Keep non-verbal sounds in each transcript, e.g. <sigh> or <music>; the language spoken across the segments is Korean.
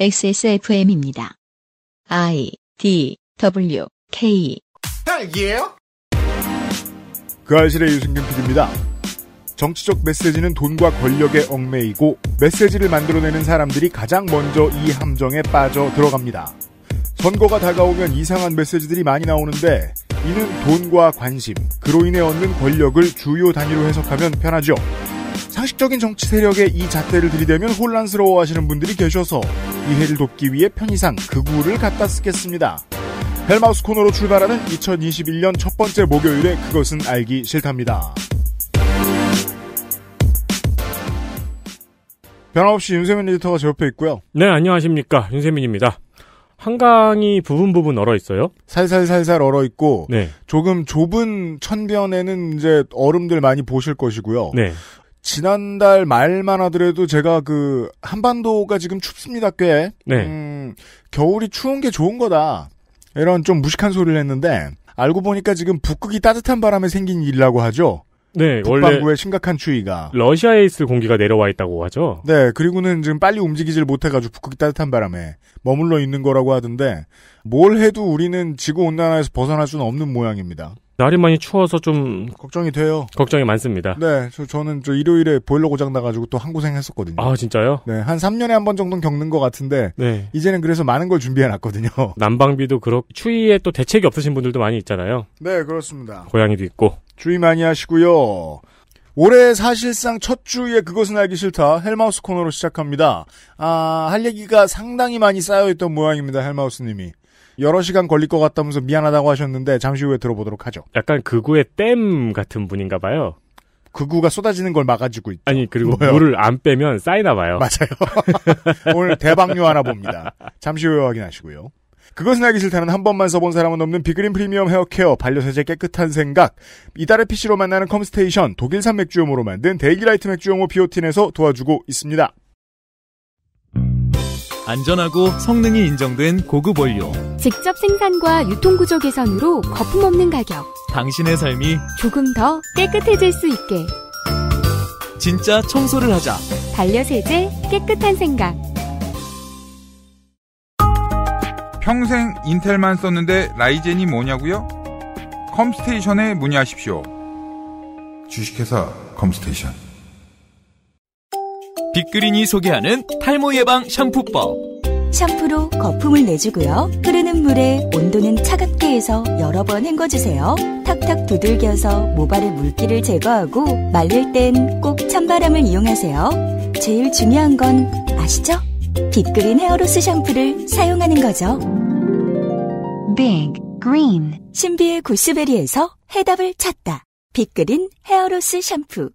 XSFM입니다. I D W K 헬기예요? 그아실의 유승균 PD입니다. 정치적 메시지는 돈과 권력의 얽매이고 메시지를 만들어내는 사람들이 가장 먼저 이 함정에 빠져 들어갑니다. 선거가 다가오면 이상한 메시지들이 많이 나오는데 이는 돈과 관심, 그로 인해 얻는 권력을 주요 단위로 해석하면 편하죠. 상식적인 정치 세력의 이 잣대를 들이대면 혼란스러워하시는 분들이 계셔서 이해를 돕기 위해 편의상 극우를 그 갖다 쓰겠습니다. 헬마우스 코너로 출발하는 2021년 첫 번째 목요일에 그것은 알기 싫답니다. 변함없이 윤세민 리터가제 옆에 있고요. 네, 안녕하십니까. 윤세민입니다. 한강이 부분 부분 얼어 있어요. 살살살살 얼어 있고 네. 조금 좁은 천변에는 이제 얼음들 많이 보실 것이고요. 네. 지난달 말만 하더라도 제가 그 한반도가 지금 춥습니다 꽤. 네. 음, 겨울이 추운 게 좋은 거다. 이런 좀 무식한 소리를 했는데 알고 보니까 지금 북극이 따뜻한 바람에 생긴 일이라고 하죠. 네, 북반구에 심각한 추위가 러시아에 있을 공기가 내려와 있다고 하죠. 네, 그리고는 지금 빨리 움직이질 못해가지고 북극이 따뜻한 바람에 머물러 있는 거라고 하던데 뭘 해도 우리는 지구 온난화에서 벗어날 수는 없는 모양입니다. 날이 많이 추워서 좀 걱정이 돼요. 걱정이 많습니다. 네, 저, 저는 저 일요일에 보일러 고장 나가지고 또 한 고생 했었거든요. 아 진짜요? 네, 한 3년에 한 번 정도는 겪는 것 같은데 네. 이제는 그래서 많은 걸 준비해 놨거든요. 난방비도 그렇 고 추위에 또 대책이 없으신 분들도 많이 있잖아요. 네, 그렇습니다. 고양이도 있고. 주의 많이 하시고요. 올해 사실상 첫 주에 그것은 알기 싫다 헬마우스 코너로 시작합니다. 아, 할 얘기가 상당히 많이 쌓여있던 모양입니다. 헬마우스님이. 여러 시간 걸릴 것 같다면서 미안하다고 하셨는데 잠시 후에 들어보도록 하죠. 약간 극우의 댐 같은 분인가 봐요. 극우가 쏟아지는 걸 막아주고 있죠. 아니 그리고 뭐요? 물을 안 빼면 쌓이나 봐요. 맞아요. <laughs> 오늘 대박류 하나 봅니다. 잠시 후에 확인하시고요. 그것은 알기 싫다는 한 번만 써본 사람은 없는 비그린 프리미엄 헤어케어, 반려세제 깨끗한 생각, 이달의 PC로 만나는 컴스테이션, 독일산 맥주용으로 만든 데일리라이트 맥주용호 비오틴에서 도와주고 있습니다. 안전하고 성능이 인정된 고급 원료. 직접 생산과 유통구조 개선으로 거품 없는 가격. 당신의 삶이 조금 더 깨끗해질 수 있게. 진짜 청소를 하자. 반려세제 깨끗한 생각. 평생 인텔만 썼는데 라이젠이 뭐냐고요? 컴스테이션에 문의하십시오. 주식회사 컴스테이션. 빅그린이 소개하는 탈모 예방 샴푸법. 샴푸로 거품을 내주고요. 흐르는 물에 온도는 차갑게 해서 여러 번 헹궈주세요. 탁탁 두들겨서 모발의 물기를 제거하고 말릴 땐 꼭 찬바람을 이용하세요. 제일 중요한 건 아시죠? 빅그린 헤어로스 샴푸를 사용하는 거죠. 빅 그린 신비의 구스베리에서 해답을 찾다. 빅그린 헤어로스 샴푸.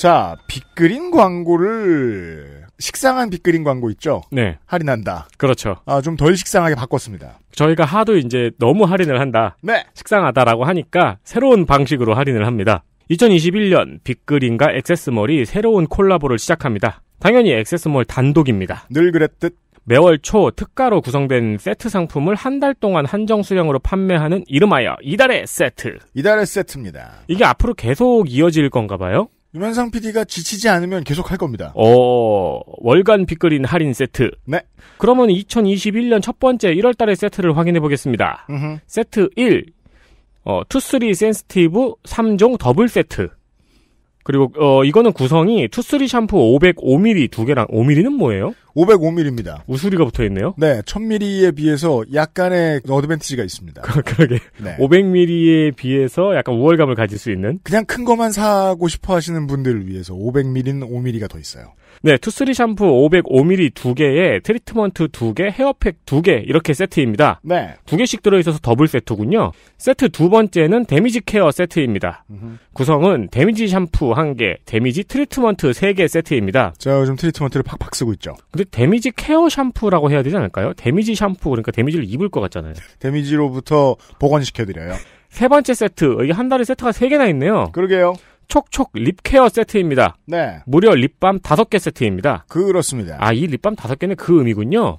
자, 빅그린 광고를 식상한 빅그린 광고 있죠? 네. 할인한다. 그렇죠. 아, 좀 덜 식상하게 바꿨습니다. 저희가 하도 이제 너무 할인을 한다. 네. 식상하다라고 하니까 새로운 방식으로 할인을 합니다. 2021년 빅그린과 액세스몰이 새로운 콜라보를 시작합니다. 당연히 액세스몰 단독입니다. 늘 그랬듯. 매월 초 특가로 구성된 세트 상품을 한 달 동안 한정 수량으로 판매하는 이름하여 이달의 세트. 이달의 세트입니다. 이게 앞으로 계속 이어질 건가 봐요? 유면상 PD가 지치지 않으면 계속 할 겁니다. 어, 월간 빅그린 할인 세트. 네. 그러면 2021년 첫 번째 1월 달의 세트를 확인해 보겠습니다. 세트 1. 어, 투쓰리 센스티브 3종 더블 세트. 그리고 어 이거는 구성이 투쓰리 샴푸 505ml 두 개랑 5ml는 뭐예요? 505ml입니다. 우수리가 붙어 있네요. 네, 1000ml에 비해서 약간의 어드밴티지가 있습니다. <laughs> 그러게. 네. 500ml에 비해서 약간 우월감을 가질 수 있는. 그냥 큰 거만 사고 싶어 하시는 분들을 위해서 500ml는 5ml가 더 있어요. 네, 투쓰리 샴푸 505ml 2개에 트리트먼트 2개, 헤어팩 2개 이렇게 세트입니다. 네. 2개씩 들어있어서 더블 세트군요. 세트 두 번째는 데미지 케어 세트입니다. 으흠. 구성은 데미지 샴푸 1개, 데미지 트리트먼트 3개 세트입니다. 제가 요즘 트리트먼트를 팍팍 쓰고 있죠. 근데 데미지 케어 샴푸라고 해야 되지 않을까요? 데미지 샴푸, 그러니까 데미지를 입을 것 같잖아요. 데미지로부터 보관시켜드려요세 번째 세트, 여기 한 달에 세트가 세 개나 있네요. 그러게요. 촉촉 립케어 세트입니다. 네. 무려 립밤 5개 세트입니다. 그렇습니다. 아, 이 립밤 5개는 그 의미군요.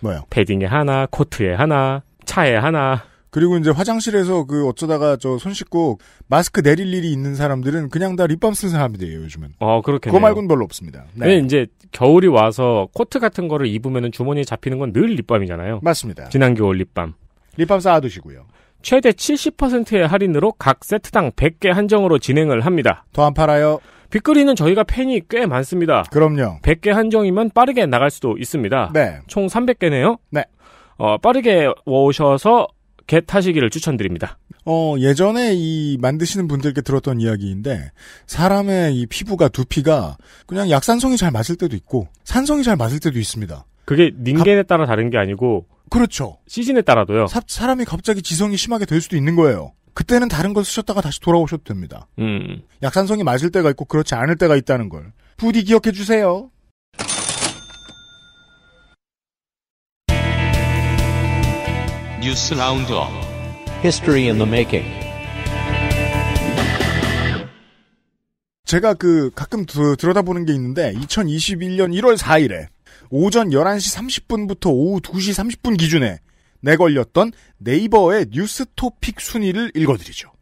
뭐요? 패딩에 하나, 코트에 하나, 차에 하나. 그리고 이제 화장실에서 그 어쩌다가 저 손 씻고 마스크 내릴 일이 있는 사람들은 그냥 다 립밤 쓴 사람들이에요, 요즘은. 어, 그렇게. 그거 말고는 별로 없습니다. 네. 이제 겨울이 와서 코트 같은 거를 입으면 주머니에 잡히는 건 늘 립밤이잖아요. 맞습니다. 지난 겨울 립밤. 립밤 쌓아두시고요. 최대 70%의 할인으로 각 세트당 100개 한정으로 진행을 합니다. 더 안 팔아요. 빅그리는 저희가 팬이 꽤 많습니다. 그럼요. 100개 한정이면 빠르게 나갈 수도 있습니다. 네. 총 300개네요. 네. 어, 빠르게 오셔서 겟 하시기를 추천드립니다. 어, 예전에 이 만드시는 분들께 들었던 이야기인데 사람의 이 피부가 두피가 그냥 약산성이 잘 맞을 때도 있고 산성이 잘 맞을 때도 있습니다. 그게 닌겐에 따라 다른 게 아니고 그렇죠. 시즌에 따라도요. 사, 사람이 갑자기 지성이 심하게 될 수도 있는 거예요. 그때는 다른 걸 쓰셨다가 다시 돌아오셔도 됩니다. 음. 약산성이 맞을 때가 있고 그렇지 않을 때가 있다는 걸 부디 기억해 주세요. 뉴스 라운드업 History in the making 제가 그 가끔 드, 들여다보는 게 있는데 2021년 1월 4일에 오전 11시 30분부터 오후 2시 30분 기준에 내걸렸던 네이버의 뉴스토픽 순위를 읽어드리죠.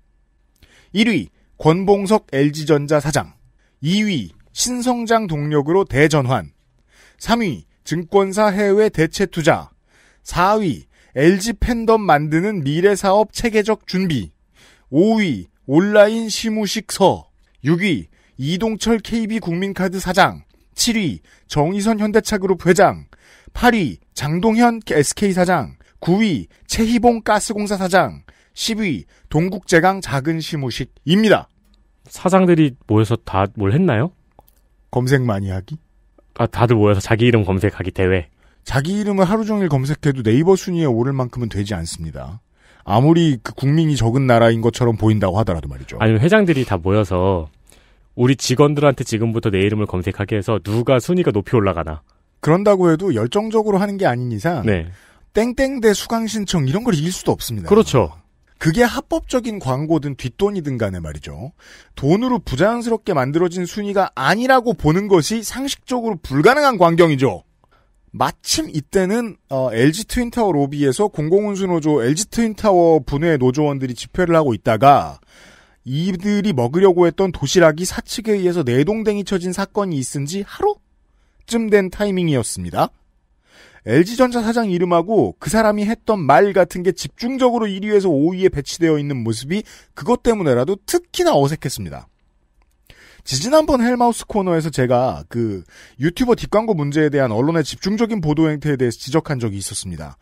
1위 권봉석 LG전자 사장 2위 신성장 동력으로 대전환 3위 증권사 해외 대체 투자 4위 LG 팬덤 만드는 미래 사업 체계적 준비 5위 온라인 시무식서 6위 이동철 KB 국민카드 사장 7위 정의선 현대차그룹 회장, 8위 장동현 SK 사장, 9위 최희봉 가스공사 사장, 10위 동국제강 작은 시무식입니다. 사장들이 모여서 다 뭘 했나요? 검색 많이 하기? 아, 다들 모여서 자기 이름 검색하기 대회. 자기 이름을 하루 종일 검색해도 네이버 순위에 오를 만큼은 되지 않습니다. 아무리 그 국민이 적은 나라인 것처럼 보인다고 하더라도 말이죠. 아니면 회장들이 다 모여서 우리 직원들한테 지금부터 내 이름을 검색하게 해서 누가 순위가 높이 올라가나. 그런다고 해도 열정적으로 하는 게 아닌 이상 네. 땡땡대 수강 신청 이런 걸 이길 수도 없습니다. 그렇죠. 그게 합법적인 광고든 뒷돈이든 간에 말이죠. 돈으로 부자연스럽게 만들어진 순위가 아니라고 보는 것이 상식적으로 불가능한 광경이죠. 마침 이때는 어, LG 트윈타워 로비에서 공공운수노조 LG 트윈타워 분회 노조원들이 집회를 하고 있다가 이들이 먹으려고 했던 도시락이 사측에 의해서 내동댕이 쳐진 사건이 있은 지 하루쯤 된 타이밍이었습니다. LG전자 사장 이름하고 그 사람이 했던 말 같은 게 집중적으로 1위에서 5위에 배치되어 있는 모습이 그것 때문에라도 특히나 어색했습니다. 지지난번 헬마우스 코너에서 제가 그 유튜버 뒷광고 문제에 대한 언론의 집중적인 보도 행태에 대해서 지적한 적이 있었습니다.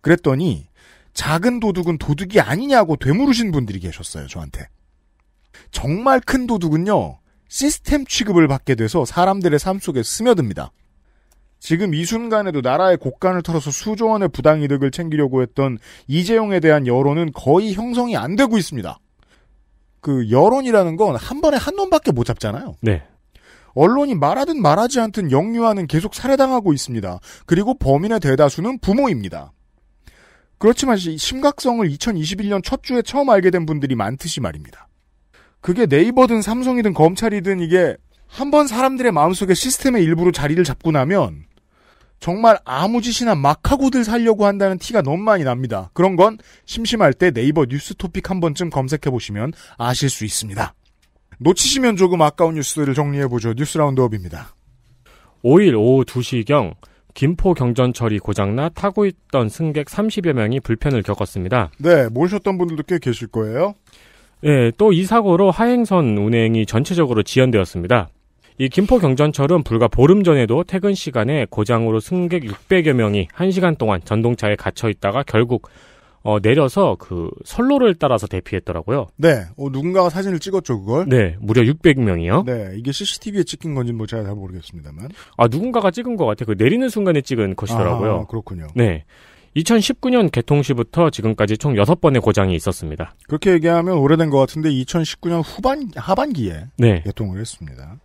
그랬더니 작은 도둑은 도둑이 아니냐고 되물으신 분들이 계셨어요, 저한테. 정말 큰 도둑은요, 시스템 취급을 받게 돼서 사람들의 삶 속에 스며듭니다. 지금 이 순간에도 나라의 곡간을 털어서 수조원의 부당이득을 챙기려고 했던 이재용에 대한 여론은 거의 형성이 안 되고 있습니다. 그 여론이라는 건 한 번에 한 놈밖에 못 잡잖아요. 네. 언론이 말하든 말하지 않든 영유아는 계속 살해당하고 있습니다. 그리고 범인의 대다수는 부모입니다. 그렇지만 심각성을 2021년 첫 주에 처음 알게 된 분들이 많듯이 말입니다. 그게 네이버든 삼성이든 검찰이든 이게 한 번 사람들의 마음속에 시스템의 일부로 자리를 잡고 나면 정말 아무 짓이나 막 하고들 살려고 한다는 티가 너무 많이 납니다. 그런 건 심심할 때 네이버 뉴스 토픽 한 번쯤 검색해 보시면 아실 수 있습니다. 놓치시면 조금 아까운 뉴스들을 정리해 보죠. 뉴스 라운드업입니다. 5일 오후 2시경 김포 경전철이 고장나 타고 있던 승객 30여 명이 불편을 겪었습니다. 네, 모셨던 분들도 꽤 계실 거예요. 예, 또이 사고로 하행선 운행이 전체적으로 지연되었습니다. 이 김포 경전철은 불과 보름 전에도 퇴근 시간에 고장으로 승객 600여 명이 1시간 동안 전동차에 갇혀 있다가 결국 어, 내려서 그 선로를 따라서 대피했더라고요. 네. 어, 누군가가 사진을 찍었죠, 그걸? 네. 무려 600명이요. 네. 이게 CCTV에 찍힌 건지 뭐 제가 잘 모르겠습니다만. 아, 누군가가 찍은 것 같아요. 그 내리는 순간에 찍은 것이더라고요. 아, 그렇군요. 네. 2019년 개통 시부터 지금까지 총 6번의 고장이 있었습니다. 그렇게 얘기하면 오래된 것 같은데 2019년 후반 하반기에 네. 개통을 했습니다.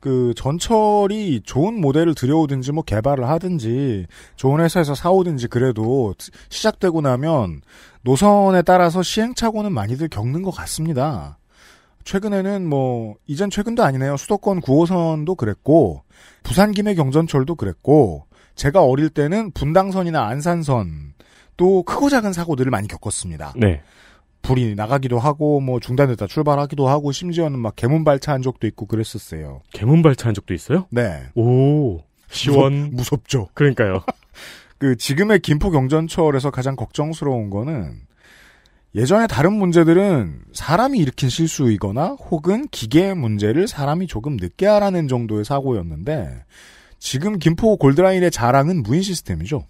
그 전철이 좋은 모델을 들여오든지 뭐 개발을 하든지 좋은 회사에서 사오든지 그래도 시작되고 나면 노선에 따라서 시행착오는 많이들 겪는 것 같습니다. 최근에는 뭐 이젠 최근도 아니네요. 수도권 9호선도 그랬고 부산 김해 경전철도 그랬고 제가 어릴 때는 분당선이나 안산선 또 크고 작은 사고들을 많이 겪었습니다. 네. 불이 나가기도 하고 뭐 중단됐다 출발하기도 하고 심지어는 막 개문발차한 적도 있고 그랬었어요. 개문발차한 적도 있어요? 네. 오 시원 무섭, 죠 그러니까요. <laughs> 그 지금의 김포 경전철에서 가장 걱정스러운 거는 예전에 다른 문제들은 사람이 일으킨 실수이거나 혹은 기계의 문제를 사람이 조금 늦게 알아낸 정도의 사고였는데 지금 김포 골드라인의 자랑은 무인 시스템이죠.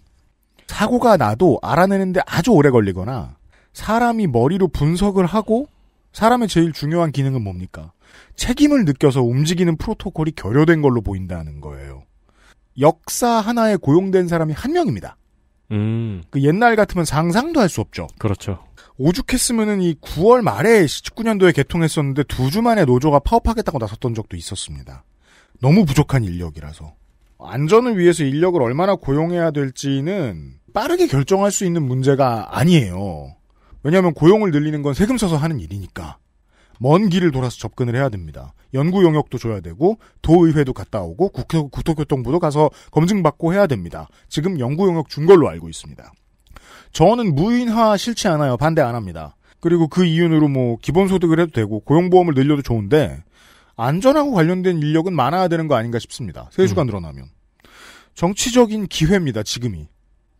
사고가 나도 알아내는데 아주 오래 걸리거나 사람이 머리로 분석을 하고 사람의 제일 중요한 기능은 뭡니까? 책임을 느껴서 움직이는 프로토콜이 결여된 걸로 보인다는 거예요. 역사 하나에 고용된 사람이 한 명입니다. 음. 그 옛날 같으면 상상도 할 수 없죠. 그렇죠. 오죽했으면은 이 9월 말에 19년도에 개통했었는데 두 주 만에 노조가 파업하겠다고 나섰던 적도 있었습니다. 너무 부족한 인력이라서. 안전을 위해서 인력을 얼마나 고용해야 될지는 빠르게 결정할 수 있는 문제가 아니에요. 왜냐하면 고용을 늘리는 건 세금 써서 하는 일이니까. 먼 길을 돌아서 접근을 해야 됩니다. 연구 용역도 줘야 되고 도의회도 갔다 오고 국회, 국토교통부도 가서 검증받고 해야 됩니다. 지금 연구 용역 준 걸로 알고 있습니다. 저는 무인화 싫지 않아요. 반대 안 합니다. 그리고 그이유으로뭐 기본소득을 해도 되고 고용보험을 늘려도 좋은데 안전하고 관련된 인력은 많아야 되는 거 아닌가 싶습니다. 세수가 음. 늘어나면. 정치적인 기회입니다. 지금이.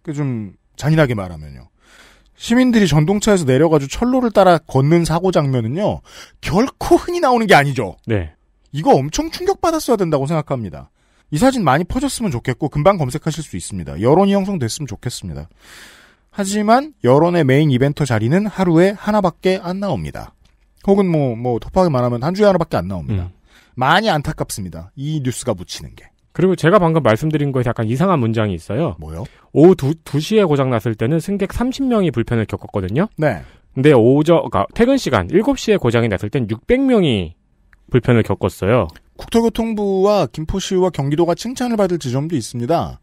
그 좀 잔인하게 말하면요. 시민들이 전동차에서 내려가지고 철로를 따라 걷는 사고 장면은요. 결코 흔히 나오는 게 아니죠. 네. 이거 엄청 충격받았어야 된다고 생각합니다. 이 사진 많이 퍼졌으면 좋겠고 금방 검색하실 수 있습니다. 여론이 형성됐으면 좋겠습니다. 하지만 여론의 메인 이벤트 자리는 하루에 하나밖에 안 나옵니다. 혹은 뭐, 뭐, 터프하게 말하면 한 주에 하나밖에 안 나옵니다. 음. 많이 안타깝습니다. 이 뉴스가 묻히는 게. 그리고 제가 방금 말씀드린 것에 약간 이상한 문장이 있어요. 뭐요? 오후 2, 시에 고장 났을 때는 승객 30명이 불편을 겪었거든요. 네. 근데 오저, 후 그러니까 퇴근 시간 7시에 고장이 났을 땐 600명이 불편을 겪었어요. 국토교통부와 김포시와 경기도가 칭찬을 받을 지점도 있습니다.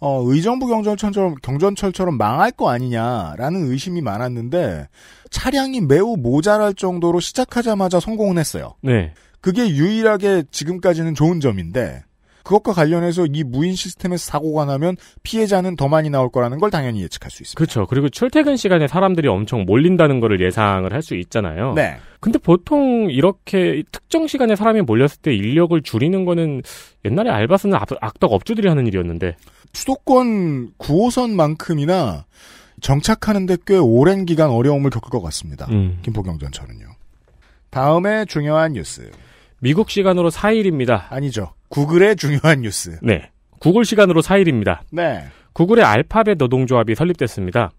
어, 의정부 경전철처럼, 경전철처럼 망할 거 아니냐라는 의심이 많았는데 차량이 매우 모자랄 정도로 시작하자마자 성공은 했어요. 네. 그게 유일하게 지금까지는 좋은 점인데 그것과 관련해서 이 무인 시스템의 사고가 나면 피해자는 더 많이 나올 거라는 걸 당연히 예측할 수 있습니다. 그렇죠. 그리고 출퇴근 시간에 사람들이 엄청 몰린다는 것을 예상을 할 수 있잖아요. 네. 근데 보통 이렇게 특정 시간에 사람이 몰렸을 때 인력을 줄이는 거는 옛날에 알바스는 악덕 업주들이 하는 일이었는데 수도권 9호선만큼이나 정착하는데 꽤 오랜 기간 어려움을 겪을 것 같습니다. 음. 김포경 전철은요. 다음에 중요한 뉴스. 미국 시간으로 4일입니다. 아니죠. 구글의 중요한 뉴스. 네. 구글 시간으로 4일입니다. 네. 구글의 알파벳 노동조합이 설립됐습니다.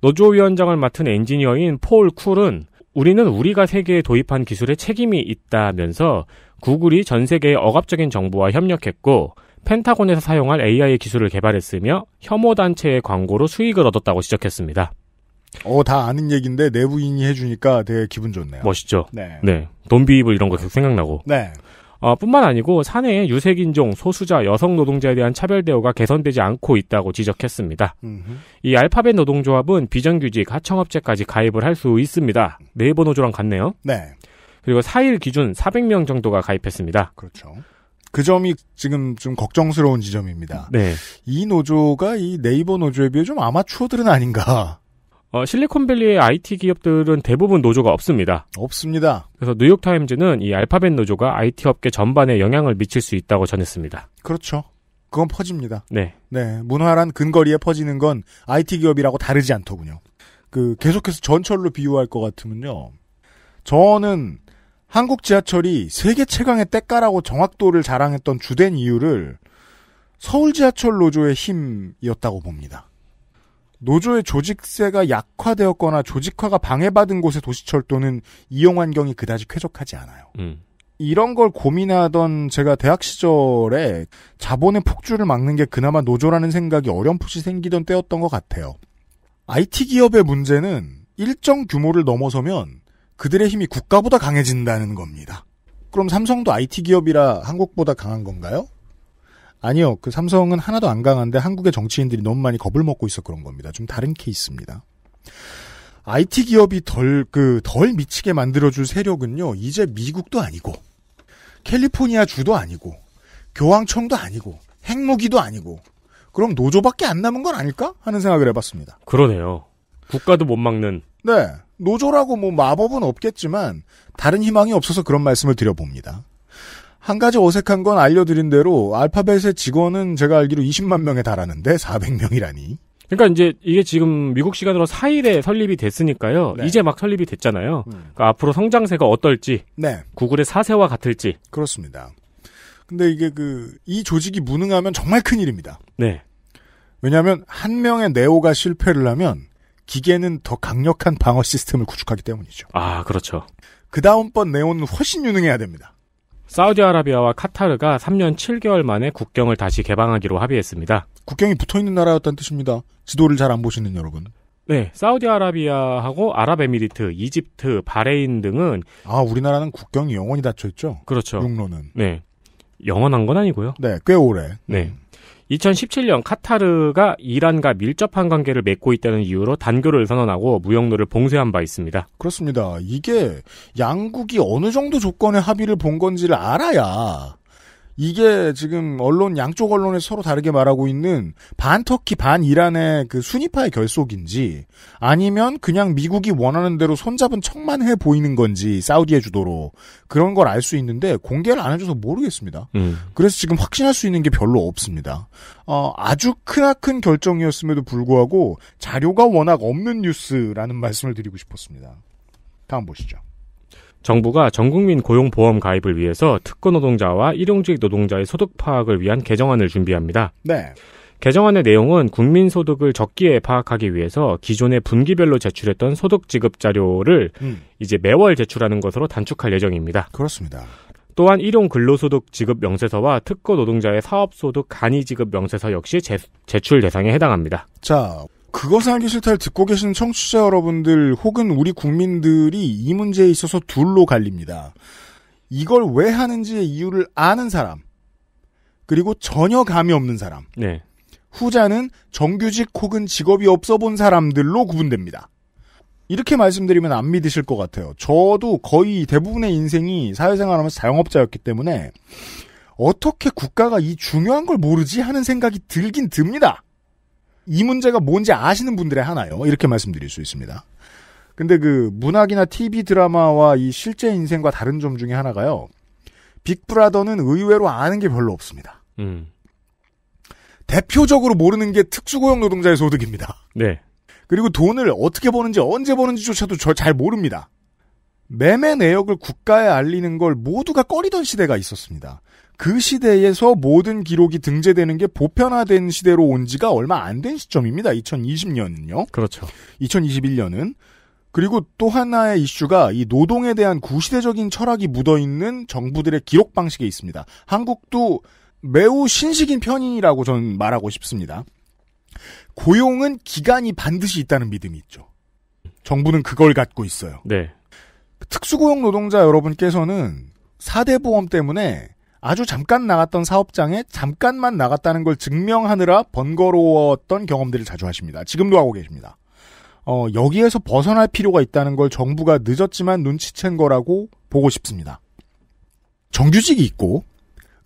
노조위원장을 맡은 엔지니어인 폴 쿨은 우리는 우리가 세계에 도입한 기술에 책임이 있다면서 구글이 전 세계의 억압적인 정부와 협력했고 펜타곤에서 사용할 AI 기술을 개발했으며 혐오 단체의 광고로 수익을 얻었다고 지적했습니다. 어, 다 아는 얘기인데 내부인이 해주니까 되게 기분 좋네요. 멋있죠. 네. 네. 돈 비입을 이런 거 계속 생각나고. 네. 어, 뿐만 아니고 사내의 유색인종, 소수자, 여성 노동자에 대한 차별 대우가 개선되지 않고 있다고 지적했습니다. 음흠. 이 알파벳 노동조합은 비정규직, 하청업체까지 가입을 할 수 있습니다. 네이버 노조랑 같네요. 네. 그리고 4일 기준 400명 정도가 가입했습니다. 그렇죠. 그 점이 지금 좀 걱정스러운 지점입니다. 네. 이 노조가 이 네이버 노조에 비해 좀 아마추어들은 아닌가. 어, 실리콘밸리의 IT 기업들은 대부분 노조가 없습니다. 없습니다. 그래서 뉴욕타임즈는 이 알파벳 노조가 IT 업계 전반에 영향을 미칠 수 있다고 전했습니다. 그렇죠. 그건 퍼집니다. 네. 네. 문화란 근거리에 퍼지는 건 IT 기업이라고 다르지 않더군요. 그 계속해서 전철로 비유할 것 같으면요. 저는 한국 지하철이 세계 최강의 때가라고 정확도를 자랑했던 주된 이유를 서울 지하철 노조의 힘이었다고 봅니다. 노조의 조직세가 약화되었거나 조직화가 방해받은 곳의 도시철도는 이용 환경이 그다지 쾌적하지 않아요. 음. 이런 걸 고민하던 제가 대학 시절에 자본의 폭주를 막는 게 그나마 노조라는 생각이 어렴풋이 생기던 때였던 것 같아요. IT 기업의 문제는 일정 규모를 넘어서면 그들의 힘이 국가보다 강해진다는 겁니다. 그럼 삼성도 IT 기업이라 한국보다 강한 건가요? 아니요. 그 삼성은 하나도 안 강한데 한국의 정치인들이 너무 많이 겁을 먹고 있어 그런 겁니다. 좀 다른 케이스입니다. IT 기업이 덜, 그, 덜 미치게 만들어줄 세력은요, 이제 미국도 아니고, 캘리포니아 주도 아니고, 교황청도 아니고, 핵무기도 아니고, 그럼 노조밖에 안 남은 건 아닐까? 하는 생각을 해봤습니다. 그러네요. 국가도 못 막는. 네. 노조라고 뭐 마법은 없겠지만, 다른 희망이 없어서 그런 말씀을 드려봅니다. 한 가지 어색한 건 알려드린 대로 알파벳의 직원은 제가 알기로 20만 명에 달하는데 400명이라니. 그러니까 이제 이게 지금 미국 시간으로 4일에 설립이 됐으니까요. 네. 이제 막 설립이 됐잖아요. 음. 그러니까 앞으로 성장세가 어떨지, 네. 구글의 사세와 같을지. 그렇습니다. 근데 이게 그 이 조직이 무능하면 정말 큰 일입니다. 네. 왜냐하면 한 명의 네오가 실패를 하면 기계는 더 강력한 방어 시스템을 구축하기 때문이죠. 아 그렇죠. 그 다음번 네오는 훨씬 유능해야 됩니다. 사우디아라비아와 카타르가 3년 7개월 만에 국경을 다시 개방하기로 합의했습니다. 국경이 붙어 있는 나라였다는 뜻입니다. 지도를 잘 안 보시는 여러분. 네, 사우디아라비아하고 아랍에미리트, 이집트, 바레인 등은 아, 우리나라는 국경이 영원히 닫혀 있죠. 그렇죠. 육로는. 네. 영원한 건 아니고요. 네, 꽤 오래. 네. 음. 2017년 카타르가 이란과 밀접한 관계를 맺고 있다는 이유로 단교를 선언하고 무역로를 봉쇄한 바 있습니다. 그렇습니다. 이게 양국이 어느 정도 조건의 합의를 본 건지를 알아야 이게 지금 언론 양쪽 언론에 서로 다르게 말하고 있는 반 터키 반 이란의 그 순위파의 결속인지 아니면 그냥 미국이 원하는 대로 손잡은 척만 해 보이는 건지 사우디의 주도로 그런 걸 알 수 있는데 공개를 안 해줘서 모르겠습니다. 음. 그래서 지금 확신할 수 있는 게 별로 없습니다. 어, 아주 크나큰 결정이었음에도 불구하고 자료가 워낙 없는 뉴스라는 말씀을 드리고 싶었습니다. 다음 보시죠. 정부가 전국민 고용보험 가입을 위해서 특권 노동자와 일용직 노동자의 소득 파악을 위한 개정안을 준비합니다. 네. 개정안의 내용은 국민소득을 적기에 파악하기 위해서 기존의 분기별로 제출했던 소득지급 자료를 음. 이제 매월 제출하는 것으로 단축할 예정입니다. 그렇습니다. 또한 일용 근로소득 지급 명세서와 특허 노동자의 사업소득 간이 지급 명세서 역시 제, 제출 대상에 해당합니다. 자, 그것을 알기 싫다를 듣고 계시는 청취자 여러분들 혹은 우리 국민들이 이 문제에 있어서 둘로 갈립니다. 이걸 왜 하는지의 이유를 아는 사람 그리고 전혀 감이 없는 사람 네. 후자는 정규직 혹은 직업이 없어 본 사람들로 구분됩니다. 이렇게 말씀드리면 안 믿으실 것 같아요. 저도 거의 대부분의 인생이 사회생활하면서 자영업자였기 때문에 어떻게 국가가 이 중요한 걸 모르지 하는 생각이 들긴 듭니다. 이 문제가 뭔지 아시는 분들의 하나요. 이렇게 말씀드릴 수 있습니다. 근데 그 문학이나 TV 드라마와 이 실제 인생과 다른 점 중에 하나가요. 빅브라더는 의외로 아는 게 별로 없습니다. 음. 대표적으로 모르는 게 특수고용 노동자의 소득입니다. 네. 그리고 돈을 어떻게 버는지 언제 버는지조차도 저잘 모릅니다. 매매 내역을 국가에 알리는 걸 모두가 꺼리던 시대가 있었습니다. 그 시대에서 모든 기록이 등재되는 게 보편화된 시대로 온 지가 얼마 안 된 시점입니다. 2020년은요. 그렇죠. 2021년은 그리고 또 하나의 이슈가 이 노동에 대한 구시대적인 철학이 묻어있는 정부들의 기록 방식에 있습니다. 한국도 매우 신식인 편인이라고 저는 말하고 싶습니다. 고용은 기간이 반드시 있다는 믿음이 있죠. 정부는 그걸 갖고 있어요. 네. 특수고용 노동자 여러분께서는 사대 보험 때문에 아주 잠깐 나갔던 사업장에 잠깐만 나갔다는 걸 증명하느라 번거로웠던 경험들을 자주 하십니다. 지금도 하고 계십니다. 어, 여기에서 벗어날 필요가 있다는 걸 정부가 늦었지만 눈치챈 거라고 보고 싶습니다. 정규직이 있고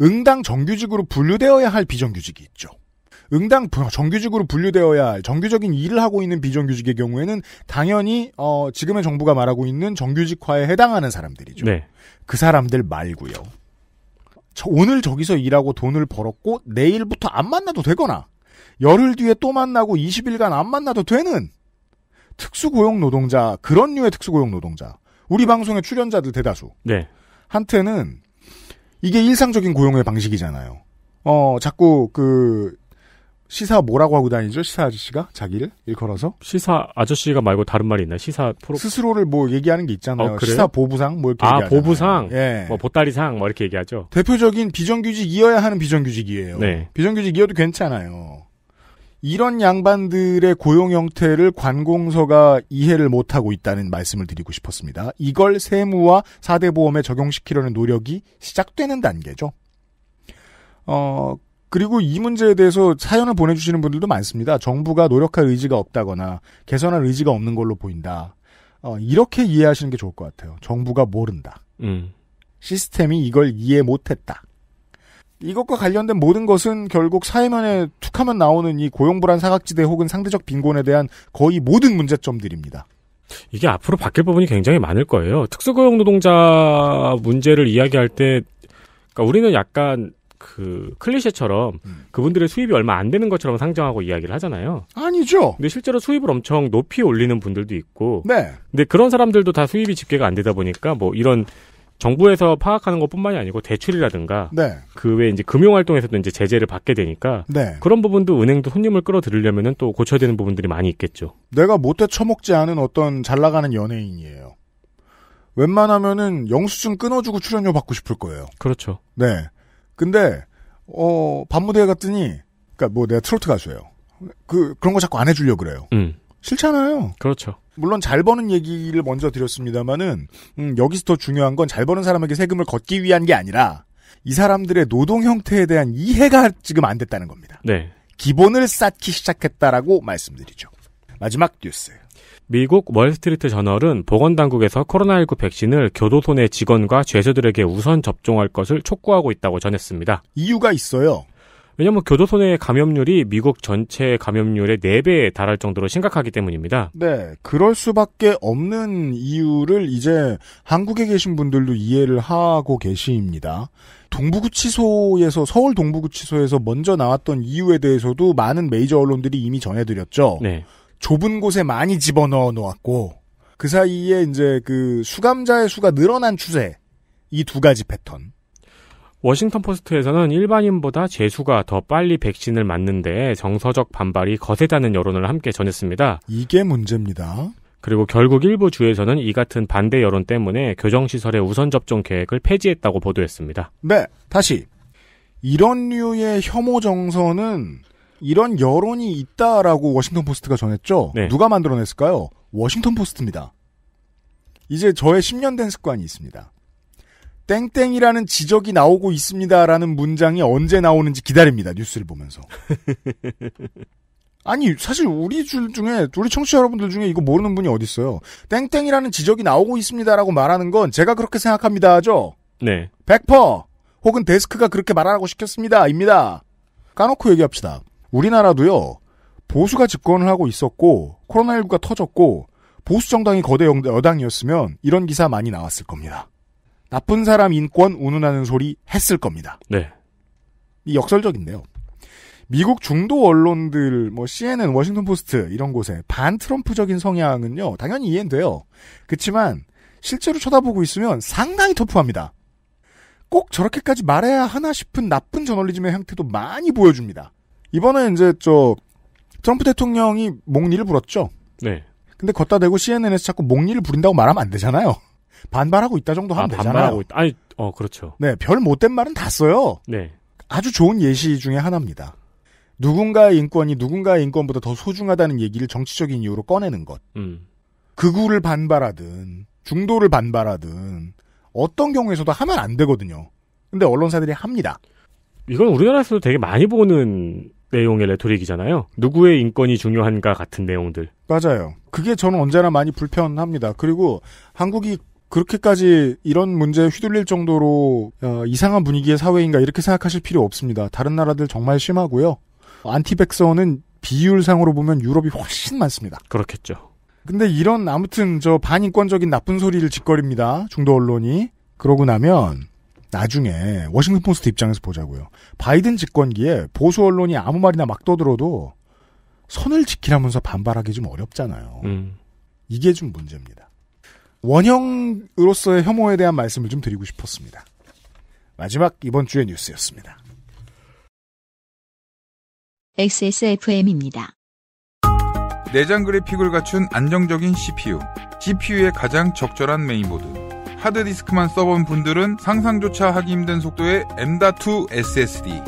응당 정규직으로 분류되어야 할 비정규직이 있죠. 응당 정규직으로 분류되어야 할 정규적인 일을 하고 있는 비정규직의 경우에는 당연히 어, 지금의 정부가 말하고 있는 정규직화에 해당하는 사람들이죠. 네. 그 사람들 말고요. 오늘 저기서 일하고 돈을 벌었고 내일부터 안 만나도 되거나 열흘 뒤에 또 만나고 20일간 안 만나도 되는 특수고용 노동자 그런 류의 특수고용 노동자 우리 방송의 출연자들 대다수 네. 한테는 이게 일상적인 고용의 방식이잖아요. 어 자꾸 그 시사 뭐라고 하고 다니죠? 시사 아저씨가 자기를 일컬어서 시사 아저씨가 말고 다른 말이 있나요? 시사 프로 스스로를 뭐 얘기하는 게 있잖아요. 어, 시사 보부상 뭐 이렇게 아 얘기하잖아요. 보부상 예. 뭐 보따리상 뭐 이렇게 얘기하죠. 대표적인 비정규직이어야 하는 비정규직이에요. 네. 비정규직이어도 괜찮아요. 이런 양반들의 고용 형태를 관공서가 이해를 못하고 있다는 말씀을 드리고 싶었습니다. 이걸 세무와 사대보험에 적용시키려는 노력이 시작되는 단계죠. 어, 그리고 이 문제에 대해서 사연을 보내주시는 분들도 많습니다. 정부가 노력할 의지가 없다거나 개선할 의지가 없는 걸로 보인다. 어, 이렇게 이해하시는 게 좋을 것 같아요. 정부가 모른다. 음. 시스템이 이걸 이해 못했다. 이것과 관련된 모든 것은 결국 사회면에 툭하면 나오는 이 고용불안 사각지대 혹은 상대적 빈곤에 대한 거의 모든 문제점들입니다. 이게 앞으로 바뀔 부분이 굉장히 많을 거예요. 특수고용 노동자 문제를 이야기할 때, 그러니까 우리는 약간 그 클리셰처럼 음. 그분들의 수입이 얼마 안 되는 것처럼 상정하고 이야기를 하잖아요. 아니죠. 근데 실제로 수입을 엄청 높이 올리는 분들도 있고. 네. 근데 그런 사람들도 다 수입이 집계가 안 되다 보니까 뭐 이런 정부에서 파악하는 것뿐만이 아니고 대출이라든가 네. 그 외에 이제 금융 활동에서도 이제 제재를 받게 되니까 네. 그런 부분도 은행도 손님을 끌어들이려면은 또 고쳐야 되는 부분들이 많이 있겠죠. 내가 못해 처먹지 않은 어떤 잘 나가는 연예인이에요. 웬만하면은 영수증 끊어주고 출연료 받고 싶을 거예요. 그렇죠. 네. 근데 어 반무대에 갔더니 그러니까 뭐 내가 트로트 가수예요. 그 그런 거 자꾸 안 해주려 그래요. 음. 싫잖아요. 그렇죠. 물론 잘 버는 얘기를 먼저 드렸습니다만은 음, 여기서 더 중요한 건 잘 버는 사람에게 세금을 걷기 위한 게 아니라 이 사람들의 노동 형태에 대한 이해가 지금 안 됐다는 겁니다. 네. 기본을 쌓기 시작했다라고 말씀드리죠. 마지막 뉴스. 미국 월스트리트 저널은 보건당국에서 코로나19 백신을 교도소 내 직원과 죄수들에게 우선 접종할 것을 촉구하고 있다고 전했습니다. 이유가 있어요. 왜냐하면 교도소 내 감염률이 미국 전체 감염률의 4배에 달할 정도로 심각하기 때문입니다. 네, 그럴 수밖에 없는 이유를 이제 한국에 계신 분들도 이해를 하고 계십니다. 동부구치소에서 서울 동부구치소에서 먼저 나왔던 이유에 대해서도 많은 메이저 언론들이 이미 전해드렸죠. 네. 좁은 곳에 많이 집어넣어 놓았고 그 사이에 이제 그 수감자의 수가 늘어난 추세 이 두 가지 패턴. 워싱턴 포스트에서는 일반인보다 재수가 더 빨리 백신을 맞는데 정서적 반발이 거세다는 여론을 함께 전했습니다. 이게 문제입니다. 그리고 결국 일부 주에서는 이 같은 반대 여론 때문에 교정시설의 우선 접종 계획을 폐지했다고 보도했습니다. 네, 다시. 이런 류의 혐오 정서는 이런 여론이 있다라고 워싱턴 포스트가 전했죠. 네. 누가 만들어냈을까요? 워싱턴 포스트입니다. 이제 저의 10년 된 습관이 있습니다. 땡땡이라는 지적이 나오고 있습니다라는 문장이 언제 나오는지 기다립니다. 뉴스를 보면서. 아니 사실 우리 줄 중에 우리 청취자 여러분들 중에 이거 모르는 분이 어디 있어요? 땡땡이라는 지적이 나오고 있습니다라고 말하는 건 제가 그렇게 생각합니다죠. 네. 백퍼 혹은 데스크가 그렇게 말하라고 시켰습니다입니다. 까놓고 얘기합시다. 우리나라도요, 보수가 집권을 하고 있었고, 코로나19가 터졌고, 보수정당이 거대 여당이었으면 이런 기사 많이 나왔을 겁니다. 나쁜 사람 인권 운운하는 소리 했을 겁니다. 네. 이 역설적인데요. 미국 중도 언론들, 뭐 CNN, 워싱턴 포스트 이런 곳에 반 트럼프적인 성향은요, 당연히 이해는 돼요. 그치만 실제로 쳐다보고 있으면 상당히 터프합니다. 꼭 저렇게까지 말해야 하나 싶은 나쁜 저널리즘의 형태도 많이 보여줍니다. 이번에 이제 저 트럼프 대통령이 목리를 불었죠. 네. 근데 걷다 대고 CNN에서 자꾸 목리를 부린다고 말하면 안 되잖아요. 반발하고 있다 정도 아, 하면 아, 되잖아요. 반발하고 있다. 아니, 어, 그렇죠. 네, 별 못된 말은 다 써요. 네. 아주 좋은 예시 중에 하나입니다. 누군가의 인권이 누군가의 인권보다 더 소중하다는 얘기를 정치적인 이유로 꺼내는 것. 음. 극우를 반발하든 중도를 반발하든 어떤 경우에서도 하면 안 되거든요. 근데 언론사들이 합니다. 이건 우리나라에서도 되게 많이 보는 내용의 레토릭이잖아요. 누구의 인권이 중요한가 같은 내용들. 맞아요. 그게 저는 언제나 많이 불편합니다. 그리고 한국이 그렇게까지 이런 문제에 휘둘릴 정도로 어, 이상한 분위기의 사회인가 이렇게 생각하실 필요 없습니다. 다른 나라들 정말 심하고요. 안티백서는 비율상으로 보면 유럽이 훨씬 많습니다. 그렇겠죠. 근데 이런 아무튼 저 반인권적인 나쁜 소리를 짓거립니다. 중도 언론이. 그러고 나면 나중에 워싱턴 포스트 입장에서 보자고요. 바이든 집권기에 보수 언론이 아무 말이나 막 떠들어도 선을 지키라면서 반발하기 좀 어렵잖아요. 음. 이게 좀 문제입니다. 원형으로서의 혐오에 대한 말씀을 좀 드리고 싶었습니다. 마지막 이번 주의 뉴스였습니다. XSFM입니다. 내장 그래픽을 갖춘 안정적인 CPU, c p u 의 가장 적절한 메인보드. 하드디스크만 써본 분들은 상상조차 하기 힘든 속도의 M.2 SSD,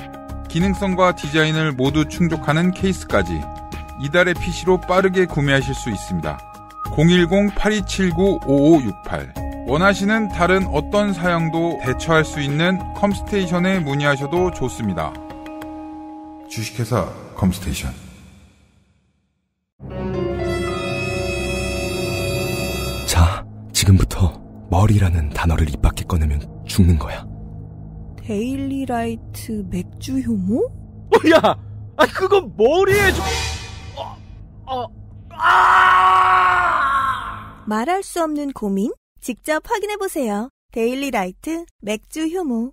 기능성과 디자인을 모두 충족하는 케이스까지 이달의 PC로 빠르게 구매하실 수 있습니다. 010-8279-5568 원하시는 다른 어떤 사양도 대처할 수 있는 컴스테이션에 문의하셔도 좋습니다. 주식회사 컴스테이션 자, 지금부터 머리라는 단어를 입 밖에 꺼내면 죽는 거야. 데일리라이트 맥주 효모? 야, 아 그건 머리에 좀... 어, 어, 아! 말할 수 없는 고민? 직접 확인해 보세요. 데일리라이트 맥주 효모.